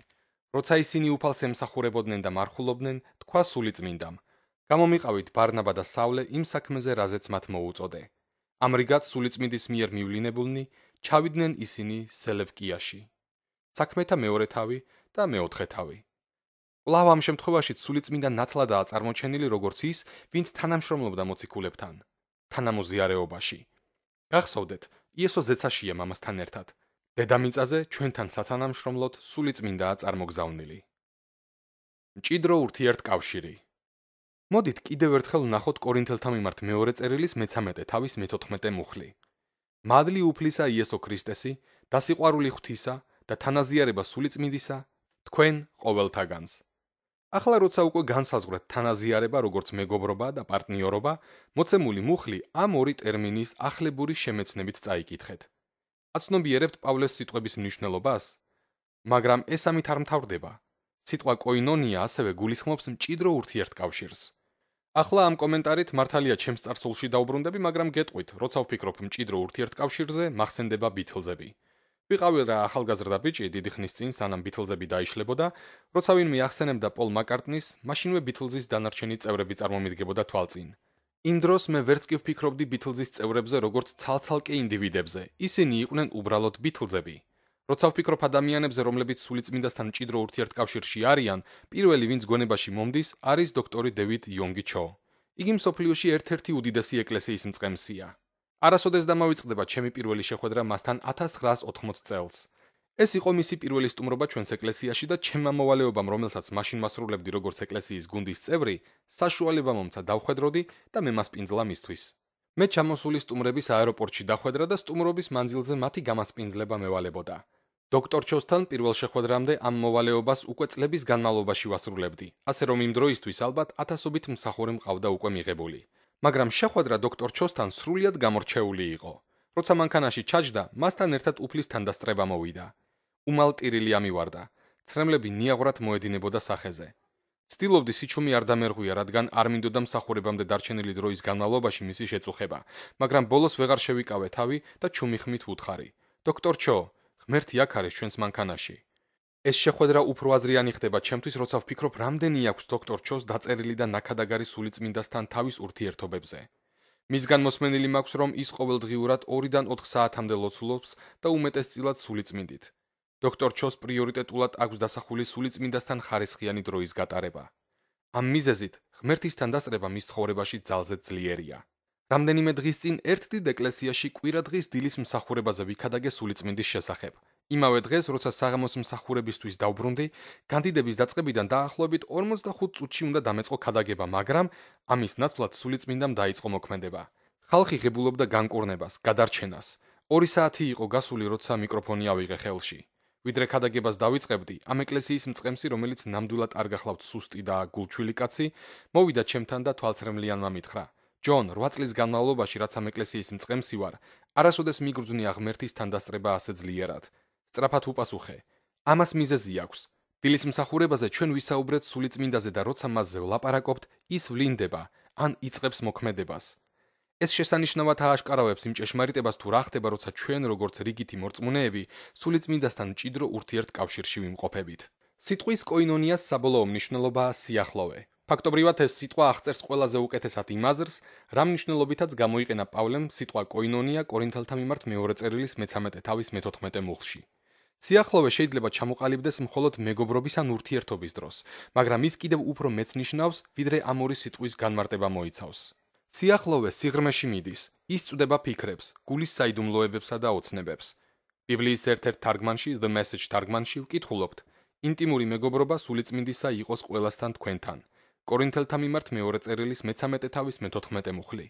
როცა ისინი უფალს ემსახურებოდნენ და მარხულობდნენ, თქვა სულიწმინდამ: გამომიყავით ბარნაბა და სავლე იმ საქმეზე, რაზეც მათ მოუწოდე. ამრიგად სულიწმიდის მიერ მივლინებულნი ჩავიდნენ ისინი სელევკიაში. საქმეთა მეორე თავი და მეოთხე თავი. კლავ ამ შემთხვევაში სულიწმიდა ნათლადაა წარმოჩენილი როგორც ის, ვინც თანამშრომლობდა მოციქულებთან, თანამოზიარეობაში. გახსოვდეთ, იესო ზეცაშია მამასთან ერთად. დედამიწაზე ჩვენთან სათანამშრომლოდ სულიწმინდაა წარმოგზავნილი. მჭიდრო ურთიერთკავშირი მოდით კიდევ ერთხელ ვნახოთ კორინთელთა მიმართ მეორე წერილის 13-ე თავის 14-ე მუხლი. მადლი უფლისა იესო ქრისტესი და სიყვარული ღვთისა და თანაზიარება სულიწმინდისა თქვენ ყოველთაგანს. ახლა როცა უკვე განსაზღვრეთ თანაზიარება როგორც მეგობრობა და პარტნიორობა, მოცემული მუხლი ამ ორი ტერმინის ახლებური შემეცნებით წაიკითხეთ. აცნობიერებთ პავლეს სიტყვების მნიშვნელობას, მაგრამ ეს ამით არ მთავრდება. სიტყვა კოინონია ასევე გულისხმობს მჭიდრო ურთიერთკავშირს. ახლა ამ კომენტარით მართალია ჩემს წარსულში დაუბრუნდები, მაგრამ გეტყვით, როცა ვფიქრობ მჭიდრო ურთიერთკავშირზე, მახსენდება ბითლზები. ვიყავი რა ახალგაზრდა ბიჭი, დიდი ხნის წინ სანამ ბითლზები დაიშლებოდა, როცა ვინმე ახსენებდა პოლ მაკარტნის, მაშინვე ბითლზის დანარჩენი წევრები წარმომიდგებოდა თვალწინ. იმ დროს მე ვერც კი ვფიქრობდი ბითლზის წევრებზე როგორც ცალცალკე ინდივიდებზე. ისინი იყვნენ უბრალოდ ბითლზები. როცა ვფიქრობ ადამიანებზე, რომლებიც სულიწმინდასთან მჭიდრო ურთიერთკავშირში არიან, პირველი, ვინც გონებაში მომდის, არის დოქტორი დევიდ იონგი ჩო. იგი მსოფლიოში ერთ-ერთი უდიდესი ეკლესიის მწყემსია. არასოდეს დამავიწყდება ჩემი პირველი შეხვედრა მასთან 1980 წელს. ეს იყო მისი პირველი სტუმრობა ჩვენს ეკლესიაში და ჩემმა მოვალეობამ, რომელსაც მაშინ მასრულებდი როგორც ეკლესიის გუნდის წევრი, საშუალება მომცა დავხვედროდი და მე მას პინძლა მისთვის. მე ჩამოსული სტუმრების აეროპორტში დახვედრა და სტუმრობის მანძილზე მათი გამასპინძლება მევალებოდა. დოქტორ ჩოსთან პირველ შეხვედრამდე ამ მოვალეობას უკვე წლების განმავლობაში ვასრულებდი. ასე რომ იმ დროისთვის ალბათ ათასობით მსახური მყავდა უკვე მიღებული. მაგრამ შეხვედრა დოქტორ ჩოსთან სრულიად გამორჩეული იყო. როცა მანქანაში ჩაჯდა, მასთან ერთად უფლის თანდასწრება მოვიდა. უმალტირილი ამივარდა. ცრემლები ნიაღრად მოედინებოდა სახეზე. ცდილობდი სიჩუმე არ დამერღვია, რადგან არ მინდოდა მსახურებამდე დარჩენილი დროის განმავლობაში მისი შეწუხება, მაგრამ ბოლოს ਵღარ შევიკავე თავი და ჩუმი ხმით უთხარი: დოქტორ ჩო, ღმერთი აქ არის ჩვენს მანქანაში. ეს შეხwebdriver უფრო აზრიანი ხდება ჩემთვის, როცა ვფიქრობ, რამდენი აქვს დოქტორ ჩოს დაწერილი და ნაკადაგარი სული წმინდასთან თავის ურთიერთობებზე. მისგან მოსმენილი მაქვს, რომ ის ყოველდღიურად 2-დან 4 საათამდე ლოცულობს და უმეტესწილად სული წმინდით. დოქტორ ჩოს პრიორიტეტულად აქვს დასახული სული წმინდასთან ხარისხიანი დროის გატარება. ამ მიზეზით, ღმერთისთან დასწრება მის ცხოვრებაში ძალზე ძლიერია. რამდენიმე დღის წინ ერთ დიდ ეკლესიაში კვირა დღის დილის მსახურებაზე ვიქადაგე სულიწმინდის შესახებ. იმავე დღეს, როცა საღამოს მსახურებისთვის დავბრუნდი, განდიდების დაწყებიდან დაახლოებით 45 წუთში უნდა დამეწყო ქადაგება, მაგრამ ამის ნაცვლად სულიწმინდამ დაიწყო მოქმედება. ხალხი ღებულობდა განკურნებას, გადარჩენას. 2 საათი იყო გასული, როცა მიკროფონი ავიღე ხელში. ვიდრე ქადაგებას დავიწყებდი, ამ ეკლესიის მწყემსი, რომელიც ნამდვილად არ გახლავთ სუსტი და გულჩვილი კაცი, მოვიდა ჩემთან და თვალცრემლიანმა მითხრა: ჯონ 8 წლის განმავლობაში რაც ამ ეკლესიის მწყემსი ვარ არასოდეს მიგრძნი აღმერთის თანდასწრება ასე ძლიერად სწრაფად უპასუხე ამას მიზეზი აქვს დილის მსახურებაზე ჩვენ ვისაუბრეთ სულიწმინდაზე და როცა მასზე ვლაპარაკობთ ის ვლინდება ან იწყებს მოქმედებას ეს შესანიშნავად ააშკარავებს იმ ჭეშმარიტებას თუ რა ხდება როცა ჩვენ როგორც რიგითი მორწმუნეები სულიწმინდასთან ჭიდრო ურთიერთკავშირში ვიმყოფებით სიტყვის კოინონიას საბოლოო მნიშვნელობაა სიახლოვე ფაქტობრივად ეს სიტყვა აღწერს ყველაზე უკეთესად იმაზრს, რა მნიშვნელობითაც გამოიყენა პავლემ სიტყვა კოინონია კორინთელთა მიმართ მეორე წერილის მე-13 თავის მე-14 მუხლში. სიახლოვე შეიძლება ჩამოყალიბდეს მხოლოდ მეგობრობის ან ურთიერთობის დროს, მაგრამ ის კიდევ უფრო მეც ნიშნავს, ვიდრე ამ ორი სიტყვის განმარტება მოიცავს. სიახლოვე სიღრმეში მიდის, ის წდება ფიქრებს, გულის საიდუმლოებებსა და ოცნებებს. ბიბლიის ერთ-ერთ თარგმანში, The Message თარგმანში ვკითხულობთ: ინტიმური მეგობრობა სულიწმინდისა იყოს ყველასთან თქვენთან. კორინთელთა მიმართ მეორე წერილის მე-13 თავის მე-14 მუხლი.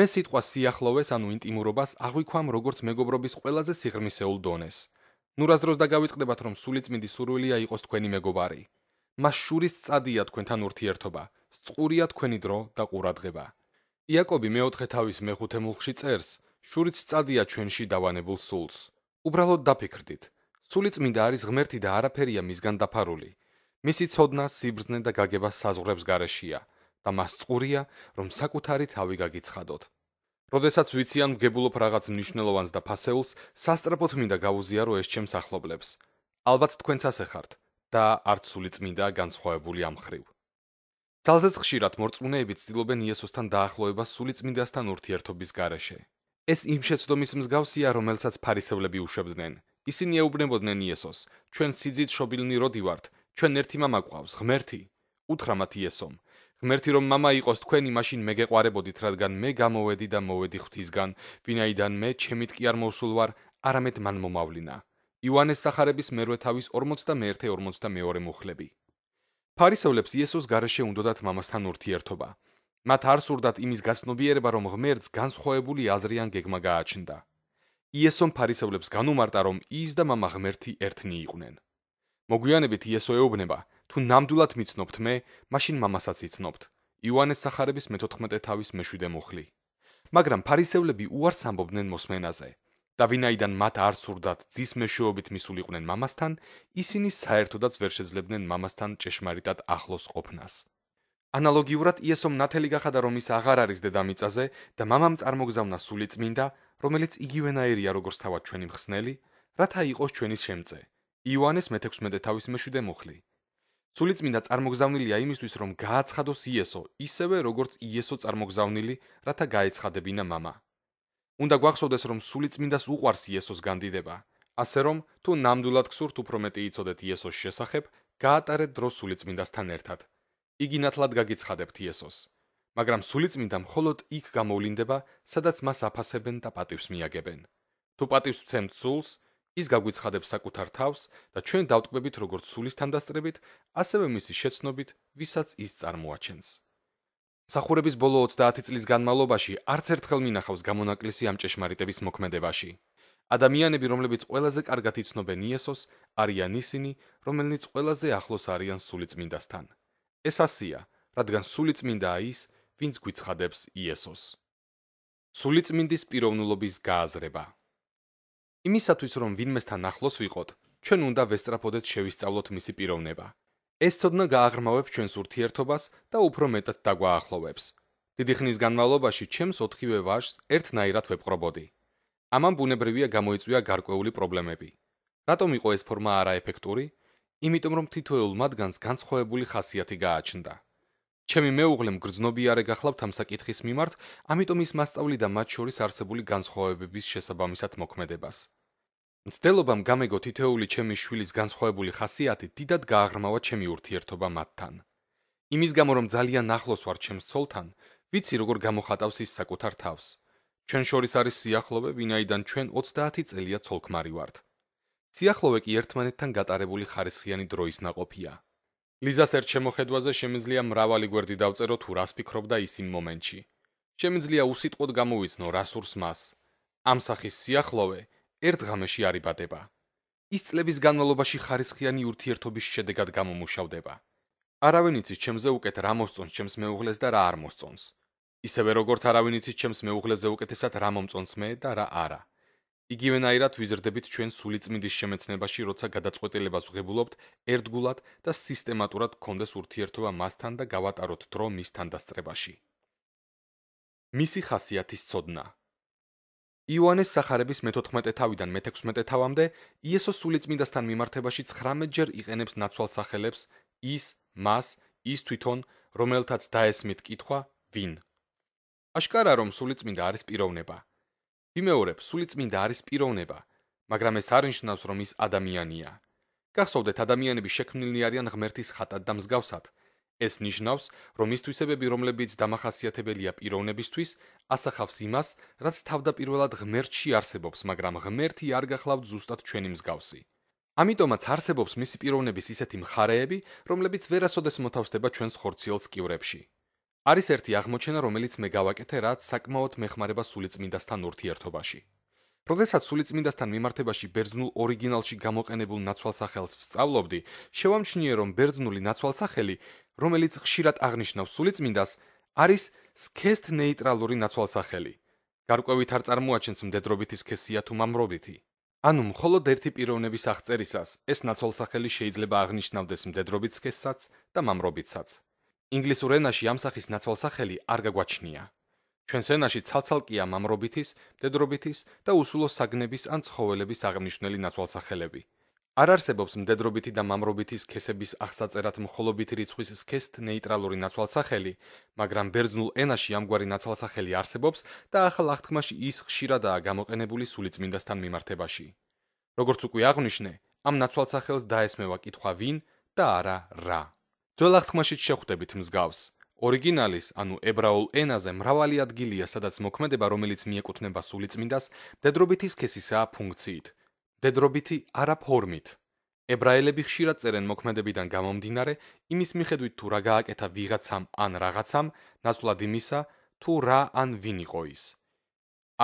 მე სიტყვა სიახლოვეს ანუ ინტიმურობას აღვიქვამ როგორც მეგობრობის ყველაზე სიღრმისეულ დონეს. ნურაზდროს დაგავიწყდებათ რომ სულიწმიდი სურვილია იყოს თქვენი მეგობარი. მას შურის წადია თქვენთან ურთიერთობა, წყურია თქვენი დრო და ყურადღება. იაკობი მე-4 თავის მე-5 მუხლში წერს: შურიც წადია ჩვენში დავანებულ სულს. უბრალოდ დაფიქრდით. სულიწმიდა არის ღმერთი და არაფერია მისგან დაფარული. მისი ცოდნა სიბრძნე და გაგება საზღვრებს გარეშია და მას წურია, რომ საკუთარი თავი გაგიცხადოთ. როდესაც ვიციან მგებულობ რაღაც მნიშვნელოვანს და ფასეულს, სასწრაფოდ მინდა გავუზიარო ეს ჩემს ახლობლებს. ალბათ თქვენც ასე ხართ და არც სული წმინდა განსხვავებული ამხრივ. ძალზეც ხშირად მორწმუნეები ცდილობენ იესოსთან დაახლოებას სული წმინდასთან ურთიერთობის გარეშე. ეს იმ შეცდომის მსგავსია, რომელსაც ფარისევლები უშვებდნენ. ისინი ეუბნებოდნენ იესოს: ჩვენ სიძით შობილნი როდი ვართ? ჩვენ ერთი мама გვყავს ღმერთი უთხრა მათიესომ ღმერთი რომ мама იყოს თქვენი მაშინ მე გეყარებოდით რადგან მე გამოვედი და მოვედი ღვთისგან ვინაიდან მე ჩემით კი არ მოვსულ ვარ არამედ მან მომავლინა იოანეს სახარების მერვე თავის 51-52 მუხლები ფარისევლებს იესოს გარეშე უნდათ მამასთან ურთიერთობა მათ არ სურდათ იმის გასნობიერება რომ ღმერთს განსხვავებული აზრიან გეგმა გააჩნდა იესონ ფარისევლებს განუმარტა რომ ის და мама ღმერთი ერთნი იყვნენ მოგვიანებით იესო ეუბნება თუ ნამდვილად მიცნობთ მე მაშინ მამასაც იცნობთ იოანეს სახარების მე-14 თავის მე-7 მუხლი მაგრამ ფარისევლები უარს ამბობდნენ მოსმენაზე და ვინაიდან მათ არ სურდათ ძის მეშვეობით მისულიყვნენ მამასთან ისინი საერთოდაც ვერ შეძლებდნენ მამასთან ჭეშმარიტად ახლოს ყოფნას ანალოგიურად იესომ ნათელი გახადა რომ ის აღარ არის დედამიწაზე და მამამ წარმოგზავნა სული წმინდა რომელიც იგივენაირია როგორც თავად ჩვენი მხსნელი რათა იყოს ჩვენი შემწე იოანეს მე-16 თავის მე-7 მუხლი. სულიწმინდა წარმოგზავნილია იმისთვის, რომ გააცხადოს იესო, ისევე როგორც იესო წარმოგზავნილი, რათა გაეცხადებინა мама. უნდა გვახსოვდეს, რომ სულიწმინდას უყვარს იესოს განდიდება, ასე რომ თუ ნამდვილად გსურთ უფრო მეტი იცოდეთ იესოს შესახებ, გაატარეთ დრო სულიწმინდასთან ერთად. იგი ნათლად გაგიცხადებთ იესოს. მაგრამ სულიწმინდა მხოლოდ იქ გამოვლინდება, სადაც მას აფასებენ და პატივს მიაგებენ. თუ პატივს ცემთ სულს, ის გაგვიცხადებს საკუთარ თავს და ჩვენ დავტკბებით როგორც სულის თანდასწრებით, ასევე მისი შეცნობით, ვისაც ის წარმოაჩენს. სახურების ბოლო 30 წლის განმავლობაში არც ერთხელ მინახავს გამონაკლისი ამ ჭეშმარიტების მოქმედებაში. ადამიანები, რომლებიც ყველაზე კარგად იცნობენ იესოს, არიან ისინი, რომელიც ყველაზე ახლოს არიან სულიწმინდასთან. ეს ასია, რადგან სულიწმინდაა ის, ვინც გვიცხადებს იესოს. სულიწმინდის პიროვნულობის გააზრება იმისათვის რომ ვინმესთან ახლოს ვიყოთ, ჩვენ უნდა ვესწრაფოდეთ შევისწავლოთ მისი პიროვნება. ეს ცოდნა გააღრმავებს ჩვენს ურთიერთობას და უფრო მეტად დაგვაახლოვებს. დიდი ხნის განმავლობაში ჩემს ოთხივე ვაჟს ერთნაირად ვეპყრობოდი. ამან ბუნებრივია გამოიწვია გარკვეული პრობლემები. რატომ იყო ეს ფორმა არაეფექტური? იმიტომ რომ თითოეულ მათგანს განსხვავებული ხასიათი გააჩნდა. ჩემი მეუღლემ გრძნობიარე გახლავთ ამ საკითხის მიმართ, ამიტომ ის მასწავლი და მათ შორის არსებული განსხვავებების შესაბამისად მოქმედებას. მცდელობამ გამეგო თითეული ჩემი შვილის განსხვავებული ხასიათი დიდად გააღრმავა ჩემი ურთიერთობა მათთან. იმის გამო რომ ძალიან ახლოს ვარ ჩემს ცოლთან, ვიცი როგორ გამოხატავს ის საკუთარ თავს. ჩვენ შორის არის სიახლოვე, ვინაიდან ჩვენ 30 წელია ცოლკმარი ვართ. სიახლოვე კი ერთმანეთთან გატარებული ხარისხიანი დროის ნაკოფია. ლიზას ერთ შემოხედვაზე შემიძლია მრავალი გვერდი დავწერო თუ რას ფიქრობდა ის იმ მომენტში. შემიძლია უსიტყვოდ გამოვიცნო რასურს მას. ამ სახის სიახლოვე ერთ ღამეში არიბადება. ის წლების განმავლობაში ხარისხიანი ურთიერთობის შედეგად გამომუშავდება. არავინ იცის, ჩემზე უკეთ რა მოსწონს ჩემს მეუღლეს და რა არ მოსწონს. ისევე როგორც არავინ იცის, ჩემს მეუღლეზე უკეთესად რა მომწონს მე და რა არა. იგივენაირად ვიზრდებით ჩვენ სულიწმიდის შემეცნებაში, როცა გადაწყვეტილებას ვღებულობთ ერთგულად და სისტემატურად გქონდეს ურთიერთობა მასთან და გავატაროთ დრო მისთან დასწრებაში. მისი ხასიათის წოდნა იოანეს სახარების მე-14 თავიდან მე-16 თავამდე იესო სულიწმიდასთან მიმართებაში 19 ჯერ იყენებს ნაცვალ სახელებს ის, მას, ის თვითონ, რომელთაც დაესმით კითხვა ვინ. აშკარა რომ სულიწმინდა არის პიროვნება. ვიმეორებ, სული წმინდა არის პიროვნება, მაგრამ ეს არ ნიშნავს, რომ ის ადამიანია. გახსოვდეთ, ადამიანები შექმნილნი არიან ღმერთის ხატად და მსგავსად. ეს ნიშნავს, რომ ის თვისებები, რომლებიც დამახასიათებელია პიროვნებისთვის, ასახავს იმას, რაც თავდაპირველად ღმერთში არსებობს, მაგრამ ღმერთი არ გახლავთ ზუსტად ჩვენი მსგავსი. ამიტომაც არსებობს მისი პიროვნების ისეთი მხარეები, რომლებიც ვერასოდეს მოთავსდება ჩვენს ხორციელ სკივრებში. არის ერთი აღმოჩენა, რომელიც მე გავაკეთე, რაც საკმაოდ მეხმარება სულიწმინდასთან ურთიერთობაში. როდესაც სულიწმინდასთან მიმართებაში ბერძნულ ორიგინალში გამოყენებულ ნაცვალსახელს ვსწავლობდი, შევამჩნიე, რომ ბერძნული ნაცვალსახელი, რომელიც ხშირად აღნიშნავს სულიწმინდას, არის სქესთ ნეიტრალური ნაცვალსახელი. გარკვევით არ წარმოაჩენს მდედრობითი სქესია თუ მამრობითი. ანუ მხოლოდ ერთი პიროვნების აღწერისას ეს ნაცვალსახელი შეიძლება აღნიშნავდეს მდედრობით სქესსაც და მამრობითსაც. ინგლისურ ენაში ამ სახის ნაცვალსახელი არ გაგვაჩნია. ჩვენს ენაში ცალცალკია მამრობითის, დედრობითის და უსულო საგნების ან ცხოველების აღმნიშვნელი ნაცვალსახელები. არ არსებობს მდედრობითი და მამრობითის ქესების აღსაწერად მხოლობითი რიცხვის სქესთ ნეიტრალური ნაცვალსახელი, მაგრამ ბერძნულ ენაში ამგვარი ნაცვალსახელი არსებობს და ახალ აღთქმაში ის ხშირადაა გამოყენებული სულიწმინდასთან მიმართებაში. როგორც უკვე აღვნიშნე, ამ ნაცვალსახელს დაესმევა კითხვა ვინ და არა რა. ძველ აღთქმაში შეხვდებით მსგავს ორიგინალის, ანუ ებრაულ ენაზე მრავალი ადგილია, სადაც მოქმედება, რომელიც მიეკუთვნება სულიწმინდას, დედრობითი სქესისაა ფუნქციით. დედრობითი არაფორმით. ებრაელები ხშირად წერენ მოქმედებიდან გამომდინარე, იმის მიხედვით თუ რა გააკეთა ვიღაცამ ან რაღაცამ, ნაცვლად იმისა, თუ რა ან ვინ იყო ის.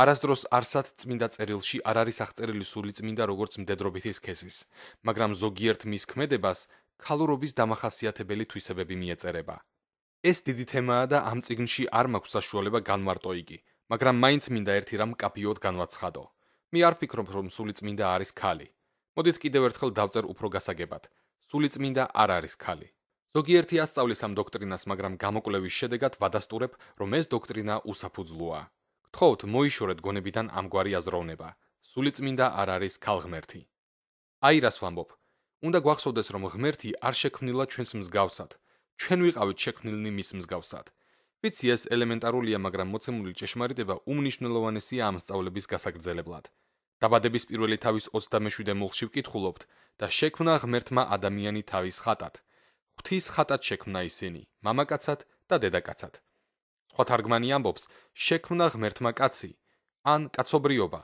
არასდროს არსად წმინდა წერილში არ არის აღწერილი სულიწმინდა როგორც მდედრობითი სქესის, მაგრამ ზოგიერთ მის ქმედებას ქალურობის დამახასიათებელი თვისებები მიეწერება. ეს დიდი თემაა და ამ წიგნში არ მაქვს საშუალება განმარტო იგი, მაგრამ მაინც მინდა ერთი რამ კაპიოდ განვაცხადო. მე არ ფიქრობ, რომ სულიწმინდა არის ხალი. მოდით კიდევ ერთხელ დავწერ უფრო გასაგებად. სულიწმინდა არ არის ხალი. ზოგიერთი ასწავლის ამ დოქტრინას, მაგრამ გამოკვლევის შედეგად ვადასტურებ, რომ ეს დოქტრინა უსაფუძლოა. გთხოვთ, მოიშორეთ გონებიდან ამგვარი აზროვნება. სულიწმინდა არ არის ხალღმერთი. აი რას ვამბობ, უნდა გვახსოვდეს, რომ ღმერთი არ შექმნილა ჩვენს მსგავსად. ჩვენ ვიყავით შექმნილნი მის მსგავსად. ვიცი ეს ელემენტარულია, მაგრამ მოცემული ჭეშმარიტება უმნიშვნელოვანესია ამ სწავლების გასაგრძელებლად. დაბადების პირველი თავის 27-ე მუხში ვკითხულობთ და შექმნა ღმერთმა ადამიანი თავის ხატად. ღვთის ხატად შექმნა ისინი, მამაკაცად და დედაკაცად. სხვა თარგმანი ამბობს: შექმნა ღმერთმა კაცი, ან კაცობრიობა.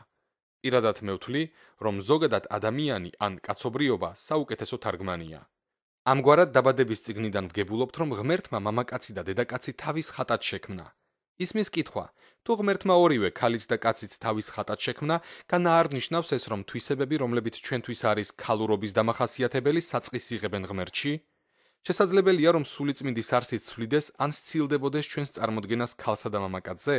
პირადად მევთვლი, რომ ზოგადად ადამიანი ან კაცობრიობა საუკეთესო თარგმანია. ამგვარად დაბადების წიგნიდან ვგებულობთ, რომ ღმერთმა მამაკაცი და დედაკაცი თავის ხატად შექმნა. ისმის კითხვა: თუ ღმერთმა ორივე ქალიც და კაციც თავის ხატად შექმნა, განაარნიშნავს ეს, რომ თვისებები, რომლებიც ჩვენთვის არის ქალურობის დამახასიათებელი, საწყის იღებენ ღმერთში? შესაძლებელია, რომ სულიწმინდის არსიც ცვლიდეს ან სცილდებოდეს ჩვენს წარმოდგენას ქალსა და მამაკაცზე?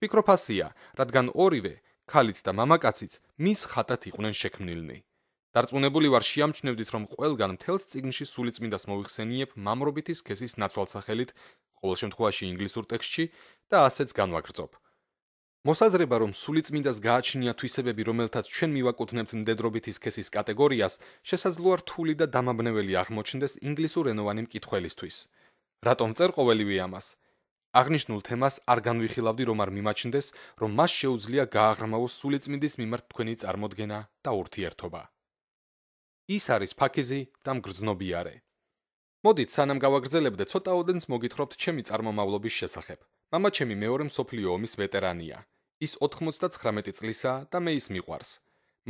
ფიქრო ფასია, რადგან ორივე ქალიც და მამაკაციც მის ხატათ იყვნენ შექმნილნი. დარწმუნებული ვარ შეამჩნევდით, რომ ყველგან მთელს ციგნში სულიწმინდას მოიხსენიებ მამრობითის ქესის ნაცვალსახელით, ყოველ შემთხვევაში ინგლისურ ტექსტში და ასეც განვაგრძობ. მოსაზრება, რომ სულიწმინდას გააჩნია თვისებები, რომელთაც ჩვენ მივაკუთვნებთ მდედრობითის ქესის კატეგორიას, შესაძლოა რთული და დამაბნეველი აღმოჩნდეს ინგლისურენოვანი მკითხველისთვის. რატომ წერ ყოველივე ამას? აღნიშნულ თემას არ განვიხილავდი რომ არ მიმაჩნდეს რომ მას შეუძლია გააღრმავოს სულიწმინდის მიმართ თქვენი წარმოდგენა და ურთიერთობა ის არის ფაქიზი და მგრძნობიარე მოდით სანამ გავაგრძელებდე ცოტაოდენს მოგითხრობთ ჩემი წარმომავლობის შესახებ мама ჩემი მეორე მსოფლიო ომის ვეტერანია ის 99 წლისაა და მე ის მიყვარს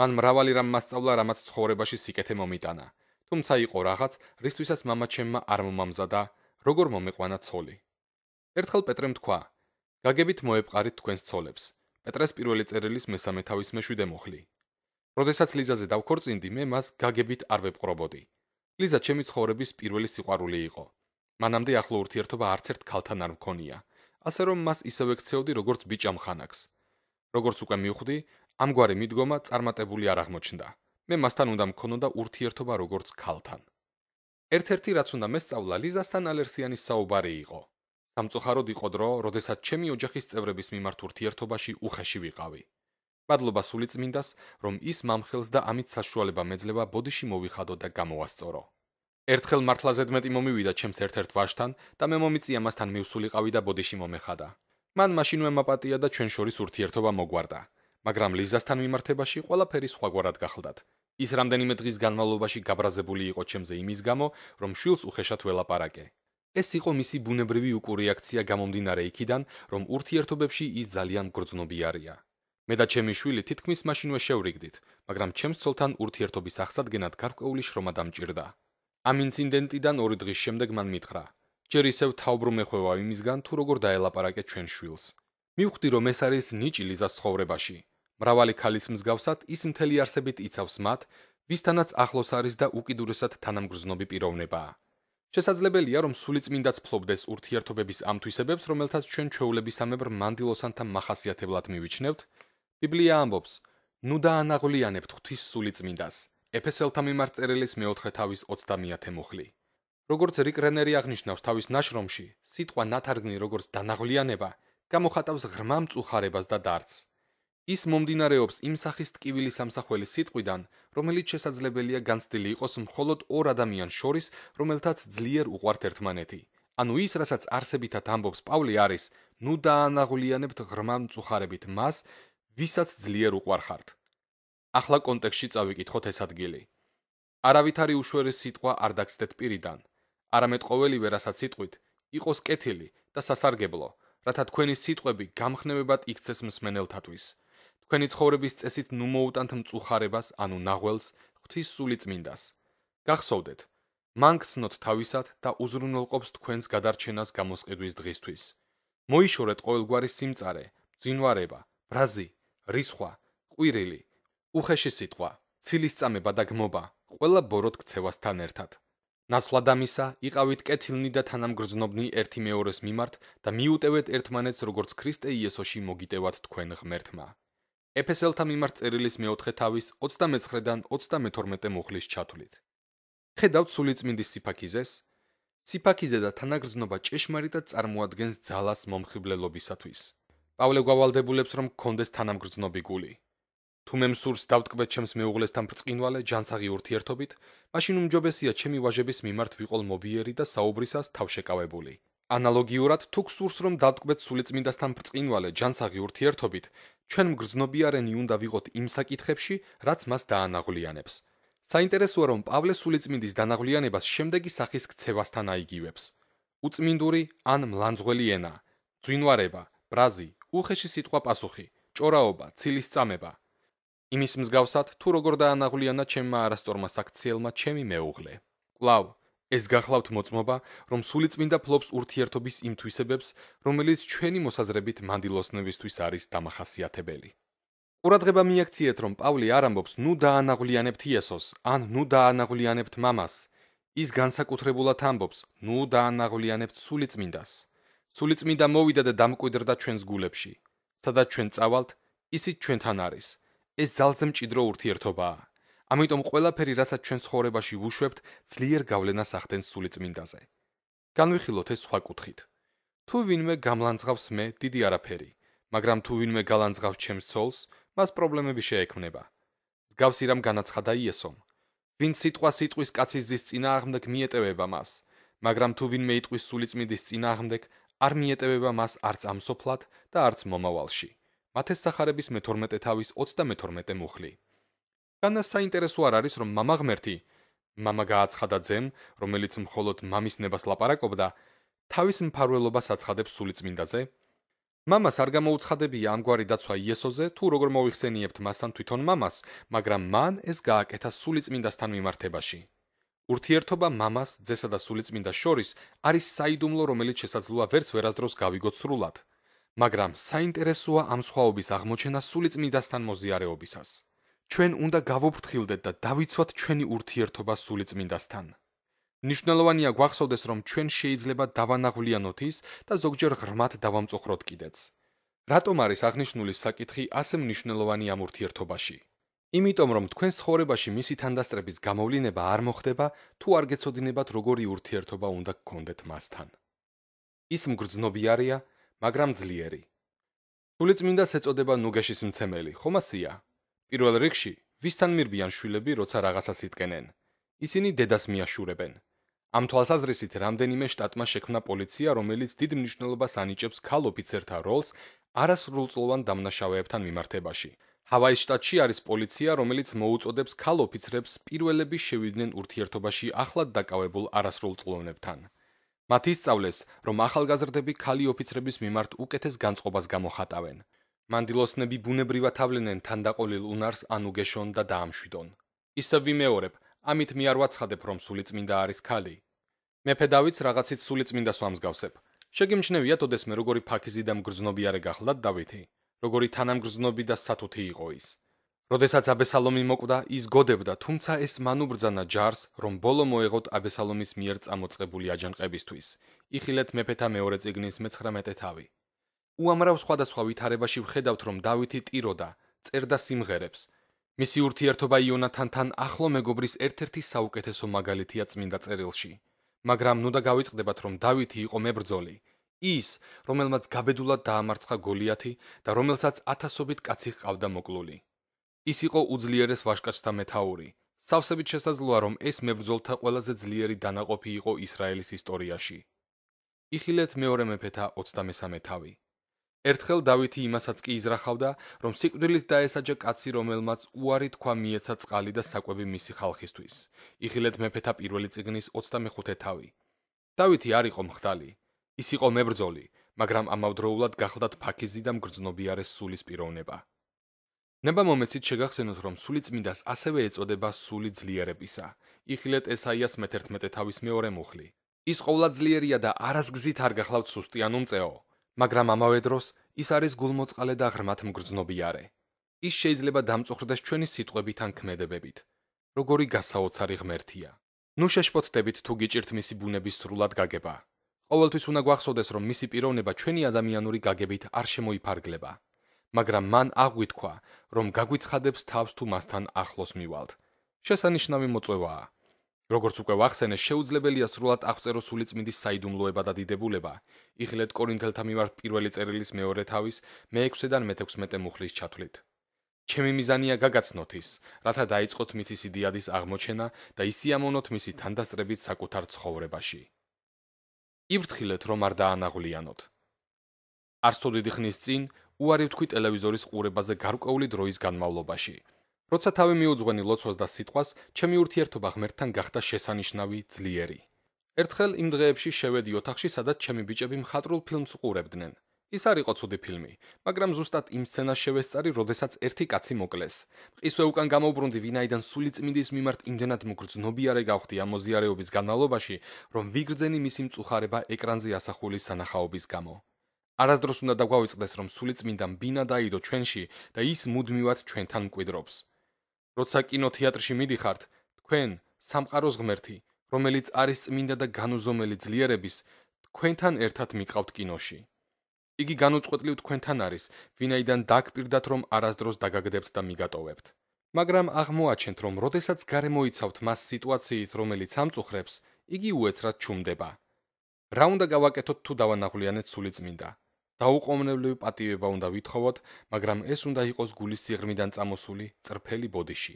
მან მრავალი რამ მასწავლა რამაც ცხოვრებაში სიკეთე მომიტანა თუმცა იყო რაღაც რისთვისაც мама ჩემმა არ მომამზადა როგორ მომეყვანა ცოლი ერთხელ პეტრემ თქვა: "გაგებით მოეპყარით თქვენს ძოლებს, პეტრეს პირველი წერილის მესამე თავის მეშვიდე მოხლი. როდესაც ლიზაზე დავქორწინდი, მე მას გაგებით არ ვეპყრობოდი. ლიზა ჩემი ცხოვრების პირველი სიყვარული იყო. მანამდე ახლო ურთიერთობა არც ერთ ქალთან არ მქონია, ასე რომ მას ისევე ქცეოდი როგორც ბიჭამ ხანაკს. როგორც უკვე მივხვდი, ამგვარი მიდგომა წარმატებული არ აღმოჩნდა. მე მასთან უნდა მქონოდა ურთიერთობა როგორც ქალთან. ერთ-ერთი რაც უნდა მესწავლა ლიზასთან ალერსიანის საუბარი იყო. სამწუხაროდ იყო დრო, როდესაც ჩემი ოჯახის წევრების მიმართ ურთიერთობაში უხეში ვიყავი. მადლობა სულიწმინდას, რომ ის მამხელს და ამით საშუალება მეძლევა ბოდიში მოვიხადო და გამოასწორო. ერთხელ მართლაზედ მეტი მომივიდა ჩემს ერთ-ერთ ვაჟთან და მე მომიწია მასთან მივსულიყავი და ბოდიში მომეხადა. მან მაშინვე მაპატია და ჩვენ შორის ურთიერთობა მოგვარდა, მაგრამ ლიზასთან მიმართებაში ყველაფერი სხვაგვარად გახლდათ. ის რამდენიმე დღის განმავლობაში გაბრაზებული იყო ჩემზე იმის გამო, რომ შვილს უხეშად ველაპარაკე. ეს იყო მისი ბუნებრივი უკუ რეაქცია გამომდინარე იქიდან, რომ ურთიერთობებში ის ძალიან გრძნობი არია. მე და ჩემი შვილი თითქმის მაშინვე შევრიგდით, მაგრამ ჩემს ძოლთან ურთიერთობის აღსადგენად გარკვეული შრომა დამჭირდა. ამ ინციდენტიდან 2 დღის შემდეგ მან მითხრა: "ჯერ ისევ თავბრუმე ხვევა იმისგან, თუ როგორ დაელაპარაკე ჩვენ შვილს. მივხვდი რომ ეს არის ნიჭი ლიზას ცხოვრებაში. მრავალი ქალის მსგავსად ის მთელი არსებით იცავს მათ, ვისთანაც ახლოს არის და უკიდურესად თანამგრძნობი პიროვნებაა." შესაძლებელია რომ სულიწმინდაც ფლობდეს ურთიერთობების ამ თვისებებს რომელთაც ჩვენ ჩვეულებისამებრ მანდილოსანთა מחასიათებლად მივიჩნევთ ბიბლია ამბობს ნუ დაანაღლიანებთ ღვთის სულიწმინდას ეფესელთა მიმართ წერილის მე-4 თავის 20-ე მუხლი როგორც რიკ რენერი აღნიშნავს თავის ნაშრომში სიტყვა ნათარგმნი როგორც დაანაღლიანება გამოხატავს ღრმა მწუხარებას და დარდს ის მომდინარეობს იმ სახის ტკივილის სამსახველის სიტყვიდან, რომელიც შესაძლებელია განცდილი იყოს მხოლოდ ორ ადამიანს შორის, რომელთაც ძლიერ უყვართ ერთმანეთი. ანუ ის, რასაც არსებითად ამბობს პავლე არის, ნუ დაანაღვლიანებთ ღრმა მწუხარებით მას, ვისაც ძლიერ უყვარხართ. ახლა კონტექსტში წავიკითხოთ ეს ადგილი. არავითარი უშვერეს სიტყვა არ დაგცდეთ პირიდან. არამედ ყოველივე, რასაც სიტყვით, იყოს კეთილი და სასარგებლო, რათა თქვენი სიტყვები გამხნევებად იქცეს მსმენელთათვის. თქვენი ცხოვრების წესით ნუ მოუტანთ მწუხარებას, ანუ ნაღველს, ღვთის სული წმინდას. გახსოვდეთ, მანქსნოთ თავისად და უზრუნველყოფს თქვენს გადარჩენას გამოსყიდვის დღისთვის. მოიშორეთ ყოველგვარი სიმწარე, ძინვარება, ბრაზი, რისხვა, ყვირილი, უხეში სიტყვა, ცილისწამება და გმობა, ყველა ბოროტ ქცევასთან ერთად. ნაცვლად ამისა, იყავით კეთილნი და თანამგრძნობნი ერთიმეორეს მიმართ და მიუტევეთ ერთმანეთს როგორც ქრისტე იესოში მოგიტევათ თქვენ ღმერთმა. ეფესელთა მიმართ წერილის მეოთხე თავის 29-დან 32-მე მუხლის ჩათვლით. ხედავთ სულიწმინდის სიფაქიზეს. სიფაქიზე და თანაგრძნობა ჭეშმარიტ და წარმოადგენს ძალას მომხიბლელობისათვის. პავლე გვავალდებულებს რომ კონდეს თანამგრძნობი გული. თუ მე მსურს დავტკბეთ ჩემს მეუღლესთან ბრწყინვალე ჯანსაღი ურთიერთობით, მაშინ უმჯობესია ჩემი ვაჟების მიმართ ვიყოლ მობიერი და საუბრისას თავშეკავებული. ანალოგიურად თუ გსურს რომ დაგკვეთ სულიწმინდასთან ბრწყინვალე ჯანსაღი ურთიერთობით ჩვენ მგრძნობიარენი უნდა ვიღოთ იმ საკითხებში რაც მას დაანაღვლიანებს საინტერესოა რომ პავლე სულიწმინდის დაანაღვლიანებას შემდეგი სახის ქცევასთან აიგივებს უწმინდური ან მლანძღველი ენა ძვინვარება ბრაზი უხეში სიტყვა პასუხი ჭორაობა ცილისწამება იმის მსგავსად თუ როგორ დაანაღვლიანა ჩემმა არასწორმა საქციელმა ჩემი მეუღლე კлау ეს გახლავთ მოწმობა, რომ სულიწმინდა ფლობს ურთიერთობის იმ თვისებებს, რომელიც ჩვენი მოსაზრებით მანდილოსნებისთვის არის დამახასიათებელი. ყურადღება მიაქციეთ, რომ პავლე არ ამბობს, ნუ დაანაღვლიანებთ იესოს, ან ნუ დაანაღვლიანებთ მამას. ის განსაკუთრებულად ამბობს, ნუ დაანაღვლიანებთ სულიწმინდას. სულიწმინდა მოვიდა და დამკვიდრდა ჩვენს გულებში, სადაც ჩვენ წავალთ, ისიც ჩვენთან არის. ეს ძალზე მჭიდრო ურთიერთობაა. ამიტომ ყველაფერი, რასაც ჩვენ ცხოვრებაში ვუშვებთ, ძლიერ გავლენას ახდენს სულიწმინდაზე. განვიხილოთ ეს სხვა კუთხით. თუ ვინმე გამლანძღავს მე, დიდი არაფერი, მაგრამ თუ ვინმე გალანძღავს ჩემს ძოლს, მას პრობლემები შეექმნება. მსგავსი რამ განაცხადა იესომ. ვინ სიტყვა სიტყვის კაცის ძის წინააღმდეგ მიეტევება მას, მაგრამ თუ ვინმე იტყვის სულიწმინდის წინააღმდეგ, არ მიეტევება მას არც ამ სოფლად და არც მომავალში. მათეს სახარების მე-12 თავის 32 მუხლი. თანა საინტერესო არ არის რომ мама ღმერთი мама გააცხადა ძემ რომელიც მხოლოდ მამის ნებას ლაპარაკობდა თავის მფარველობას აცხადებს სულიწმინდაზე мамას არ გამოუცხადებია ამგვარი დაცვა იესოზე თუ როგორ მოიხსენიებთ მასთან თვითონ мамას მაგრამ მან ეს გააკეთა სულიწმინდასთან მიმართებაში ურთიერთობა мамას ძესა და სულიწმინდას შორის არის საიდუმლო რომელიც შესაძლოა ვერც ვერასდროს გავიგოთ სრულად მაგრამ საინტერესოა ამ სხვაობის აღმოჩენა სულიწმინდასთან მოზიარეობისას ჩვენ უნდა გავუფრთხილდეთ და დავიცვათ ჩვენი ურთიერთობა სულიწმინდასთან. ნიშნულოვანია გვახსოვდეს, რომ ჩვენ შეიძლება დავანაღვლიანოთ ის და ზოგჯერ ღრმად დავამწუხროთ კიდეც. რატომ არის აღნიშნული საკითხი ასე მნიშვნელოვანი ამ ურთიერთობაში? იმიტომ, რომ თქვენ ცხოვრებაში მისი თანდასწრების გამოვლენა არ მოხდება, თუ არ გეცოდინებათ როგორი ურთიერთობა უნდა გქონდეთ მასთან. ის მგრძნობი არია, მაგრამ ძლიერი. სულიწმინდას ეწოდება ნუგეშის მცემელი, ხომ ასია? პირველ რიგში, ვისთან მირბიან შვილები, როცა რაღაცას იტკენენ. ისინი დედას მიაშურებენ. ამ თვალსაზრისით, რამდენიმე შტატმა შექმნა პოლიცია, რომელიც დიდ მნიშვნელობას ანიჭებს ქალ ოფიცერთა როლს არასრულწლოვან დამნაშავეებთან მიმართებაში. ჰავაის შტატში არის პოლიცია, რომელიც მოუწოდებს ქალ ოფიცრებს პირველები შევიდნენ ურთიერთობაში ახლად დაკავებულ არასრულწლოვნებთან. მათ ისწავლეს, რომ ახალგაზრდები ქალი ოფიცრების მიმართ უკეთეს განწყობას გამოხატავენ. მანდილოსნები ბუნებრივად ავლენენ თანდაყოლილ უნარს ანუ გეშონ და დაამშვიდონ. ისევ ვიმეორებ, ამით მე არ ვაცხადებ, რომ სულიწმინდა არის ხალი. მეფე დავითს რაღაცით სულიწმინდას ვამსგავსებ. შეგიმჩნევია თოდესმე როგორი ფაქიზი და მგრძნობი არე გახლდათ დავითი, როგორი თანამგრძნობი და სათუთი იყო ის. როდესაც აბესალომი მოკვდა, ის გოდებდა, თუმცა ეს მანუბრძანა ჯარს, რომ ბოლო მოეღოთ აბესალომის მიერ წამოწებული აჯანყებისთვის. იხილეთ მეფეთა მეორე წიგნის 19 თავი 1-2. უამრავ სხვადასხვა ვითარებაში ვხედავთ, რომ დავითი ტიროდა, წერდა სიმღერებს. მისი ურთიერთობა იონათანთან ახლო მეგობრის ერთ-ერთი საუკეთესო მაგალითია წმინდა წერილში. მაგრამ ნუ და გავიწყდებათ, რომ დავითი იყო მებრძოლი, ის, რომელმაც გაბედულად დაამარცხა გოლიათი და რომელსაც ათასობით კაცი ჰყავდა მოკლული. ის იყო უძლიერეს ვაჟკაცთა მეთაური. სავსებით შესაძლოა, რომ ეს მებრძოლთა ყველაზე ძლიერი დანაყოფი იყო ისრაელის ისტორიაში. იხილეთ მეორე მეფეთა 23 თავი. ერთხელ დავითი იმასაც კი იზრახავდა, რომ სიკვდილით დაესაჯა კაცი, რომელმაც უარი თქვა მიეცა წყალი და საკვები მისი ხალხისთვის. იღილეთ მეფეთა პირველი წიგნის 25-ე თავი. დავითი არ იყო მხდალი, ის იყო მებრძოლი, მაგრამ ამავდროულად გახლდათ ფაქიზი და მგრძნობი არის სულის პიროვნება. ნება მომეცით შეგახსენოთ, რომ სული წმინდას ასევე ეწოდება სული ძლიერებისა. იღილეთ ესაიას 11-ე თავის მეორე მუხლი. ის ყოვლადძლიერია და არასგზით არ გახლავთ სუსტიანო მწეო. მაგრამ ამავე დროს ის არის გულმოწყალე და ღრმათ მგრძნობიარე. ის შეიძლება დამწუხრდეს ჩვენი სიტყვებით ან ქმედებებით, როგორი გასაოცარი ღმერთია. ნუ შეშფოთდებით თუ გიჭირთ მისი ბუნების სრულად გაგება. ყოველთვის უნდა გვახსოვდეს, რომ მისი პიროვნება ჩვენი ადამიანური გაგებით არ შემოიფარგლება, მაგრამ მან აღვითქვა, რომ გაგვიცხადებს თავს თუ მასთან ახლოს მივალთ. შესანიშნავი მოწვევაა. როგორც უკვე ვახსენე, შეუძლებელია სრულად აღწერო სული წმინდის საიდუმლოება და დიდებულება. იღლეთ კორინთელთა მიმართ პირველი წერილის მეორე თავის მე-6-დან მე-16-მე მუხლის ჩათვლით. ჩემი მიზანია გაგაცნოთ ის, რათა დაიწყოთ მისის იდეადის აღმოჩენა და ისიამოვნოთ მისი თანდასწრებით საკუთარ ცხოვრებაში. იფრთხილეთ, რომ არ დაანაღვლიანოთ. არც თუ დიდი ხნის წინ უარი ვთქვი ტელევიზორის ყურებაზე გარკვეული დროის განმავლობაში. როცა თავი მიუძღვენი ლოცვას და სიტყვას, ჩემი ურთიერთობა ღმერთთან გახდა შესანიშნავი, ძლიერი. ერთხელ იმ დღეებში შევედი ოთახში, სადაც ჩემი ბიჭები მხატრულ ფილმს უყურებდნენ. ის არ იყო ცუდი ფილმი, მაგრამ ზუსტად იმ სცენას შევესწარი, როდესაც ერთი კაცი მოკლეს. მყისვე უკან გამოუბრუნდი ვინაიდან სული წმინდის მიმართ იმდენად მოგრძნობიარე გავხდი ამ მოზიარეობის განმავლობაში, რომ ვიგრძენი მისი მწუხარება ეკრანზე ასახული სანახაობის გამო. არასდროს უნდა დაგვაიწყდეს, რომ სული წმინდა მბინა დაიდო ჩვენში და ის მუდმივად ჩვენთან მკვიდრობს. როცა კინოთეატრში მიდიხართ, თქვენ სამყაროს ღმერთი, რომელიც არის წმინდა და განუზომელი ძლიერების, თქვენთან ერთად მიყავთ კინოში. იგი განუწყვეტლივ თქვენთან არის, ვინაიდან დაგპირდათ რომ არასდროს დაგაგდებთ და მიგატოვებთ. მაგრამ აღმოაჩენთ რომ როდესაც გარემოიცავთ მას სიტუაციით, რომელიც ამწუხრებს, იგი უეცრად ჩუმდება. რა უნდა გავაკეთოთ თუ დავანახვლიანეთ სული წმინდა? დაუყოვნებლივი პატივება უნდა ვითხოვოთ, მაგრამ ეს უნდა იყოს გულის სიღრმიდან წამოსული წრფელი ბოდიში.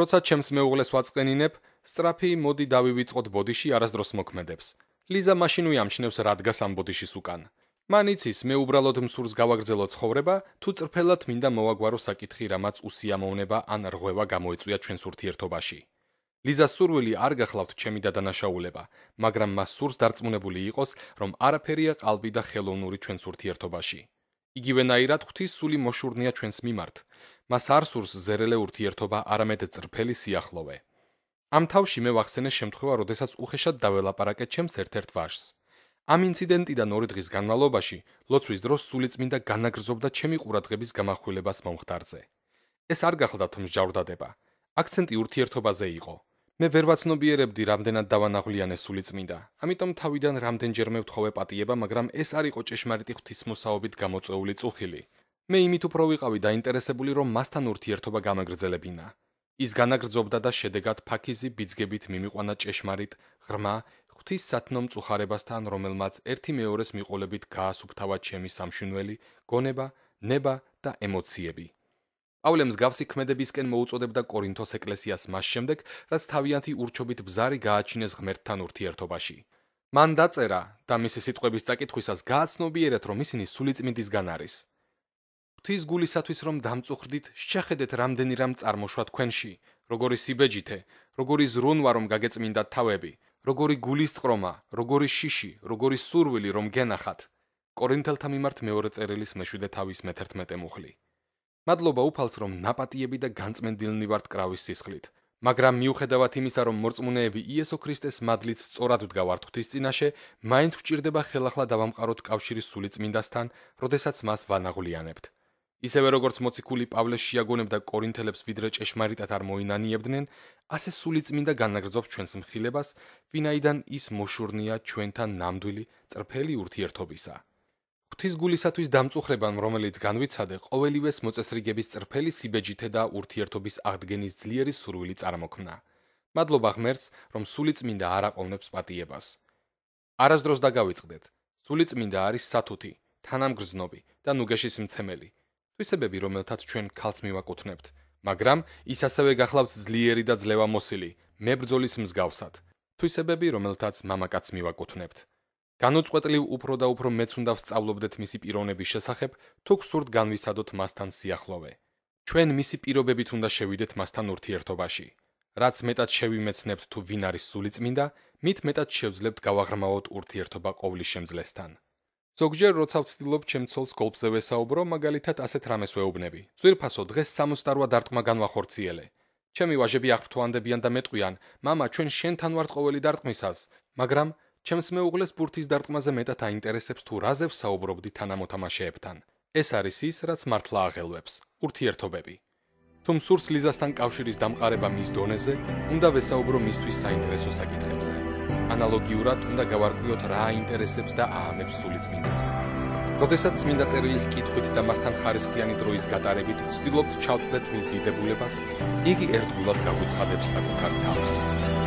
როცა ჩემს მეუღლეს ვაწყენინებ, სწრაფი მოდი დავივიწყოთ ბოდიში არასდროს მოქმედებს. ლიზა მაშინვე ამჩნევს რადგას ამ ბოდიშის უკან. მან იცის, მე უბრალოდ მსურს გავაგრძელო ცხოვრება, თუ წრფელად მინდა მოვაგვარო საკითხი, რამაც უსიამოვნება ან რღვევა გამოიწვია ჩვენს ურთიერთობაში. ლიზას სურვილი არ გახლავთ ჩემი დადანაშაულება, მაგრამ მას სურს დარწმუნებული იყოს, რომ არაფერია ყალბი და ხელოვნური ჩვენს ურთიერთობაში. იგივენაირად ღვთის სული მოშურნია ჩვენს მიმართ. მას არ სურს ზერელე ურთიერთობა, არამედ წრფელი სიახლოვე. ამ თავში მე ვახსენე შემთხვევა, როდესაც უხეშად დაველაპარაკე ჩემს ერთ-ერთ ვაჟს. ამ ინციდენტიდან ორი დღის განმავლობაში, ლოცვის დროს სული წმინდა განაგრძობდა ჩემი ყურადღების გამახვილებას მომხდარზე. ეს არ გახლდათ მსჯავრდადება. აქცენტი ურთიერთობაზე იყო, მე ვერ ვაცნობიერებდი რამდენად დავანაღვლიანე სული წმინდა. ამიტომ თავიდან რამდენჯერმე ვთხოვე პატიება, მაგრამ ეს არ იყო ჭეშმარიტი ღვთისმოსავობით გამოწეული წუხილი. მე იმით უფრო ვიყავი დაინტერესებული, რომ მასთან ურთიერთობა გამაგრძელებინა. ის განაგრძობდა და შედეგად ფაქიზი ბიძგებით მიმიყვანა ჭეშმარიტ ღრმა ღვთის სათნო მწუხარებასთან, რომელმაც ერთი მეორეს მიყოლებით გაასუფთავა ჩემი სამშვინველი, გონება, ნება და ემოციები. პავლემს გავსი ქმედებისკენ მოუწოდებდა კორინთოს ეკლესიას მას შემდეგ, რაც თავიანთი ურჩობით ბზარი გააჩინეს ღმერთთან ურთიერთობაში. მან დაწერა და მისი სიტყვების წაკითხვისას გააცნობიერეთ, რომ ისინი სულიწმინდისგან არის. ღვთის გულისათვის რომ დამწუხრდით, შეხედეთ რამდენი რამ წარმოშვა თქვენში, როგორი სიბეჯითე, როგორი ზრუნვა რომ გაგეწმინდათ თავები, როგორი გულისწყრომა, როგორი შიში, როგორი სურვილი რომ გენახათ. კორინთელთა მიმართ მეორე წერილის მე-7 თავის მე-11 მუხლი. მადლობა უფალს რომ ნაპატიები და განწმენდილნი ვართ კრავის სისხლით მაგრამ მიუხედავად იმისა რომ მორწმუნეები იესო ქრისტეს მადლით სწორად ვდგავართ ღვთის წინაშე მაინც გვჭირდება ხელახლა დავამყაროთ კავშირი სული წმინდასთან როდესაც მას ვანაღვლიანებთ ისევე როგორც მოციქული პავლეს შეაგონებდა კორინთელებს ვიდრე ჭეშმარიტად არ მოინანიებდნენ ასე სული წმინდა განაგრძობს ჩვენს მხილებას ვინაიდან ის მოშურნია ჩვენთან ნამდვილი წრფელი ურთიერთობისა ღვთისგულისათვის დამწუხრებამ, რომელიც განვიცადე, ყოველივეს მოწესრიგების წრფელი სიბეჯითე და ურთიერთობის აღდგენის ძლიერი სურვილი წარმოქმნა. მადლობა ღმერთს, რომ სულიწმინდა არ აყოვნებს პატიებას. არასდროს დაგავიწყდეთ. სულიწმინდა არის სათუთი, თანამგრძნობი და ნუგეშის მცემელი. თვისებები, რომელთაც ჩვენ ქალს მივაკუთვნებთ, მაგრამ ის ასევე გახლავთ ძლიერი და ძლევამოსილი, მებრძოლის მსგავსად. თვისებები, რომელთაც მამაკაც მივაკუთვნებთ. განუწყვეტლივ უფრო და უფრო მეც უნდა ვსწავლობდეთ მისი პიროვნების შესახებ, თუ გსურთ განვისადოთ მასთან სიახლოვე. ჩვენ მისი პიროვნებით უნდა შევიდეთ მასთან ურთიერთობაში. რაც მეტად შევიმეცნებთ თუ ვინ არის სულიწმინდა, მით მეტად შევძლებთ გავაღრმავოთ ურთიერთობა ყოვლის შემძლესთან. ზოგჯერ როცა ვცდილობ ჩემცოლს გოლფზე ვესაუბრო, მაგალითად ასეთ რამეს ვეუბნები. ძირფასო დღეს 68 დარტყმა განვახორციელე. ჩემი ვაჟები აღფრთოვანდებიან და მეტყვიან: "მამა, ჩვენ შენთან ვართ ყოველი დარტყმისას", მაგრამ ჩემს მეუღლეს ბურთის დარტყმაზე მეტად აინტერესებს თუ რა ზევს საუბრობდი თანამოთამაშეებთან. ეს არის ის, რაც მართლა აღელვებს. ურთიერთობები. თუმ სურს ლიზასთან კავშირის დამყარება მის დონეზე, უნდა ვესაუბრო მისთვის საინტერესო საკითხებზე. ანალოგიურად, უნდა გავარკვიოთ რა აინტერესებს და აამებს სულიწმინდას. როდესაც წმინდა წერილის კითხვით და მასთან ხარისხიანი დროის გატარებით ვცდილობთ ჩავწვდეთ მის დიდებულებას, იგი ერთგულად გაგუცხადებს საკუთარ თავს.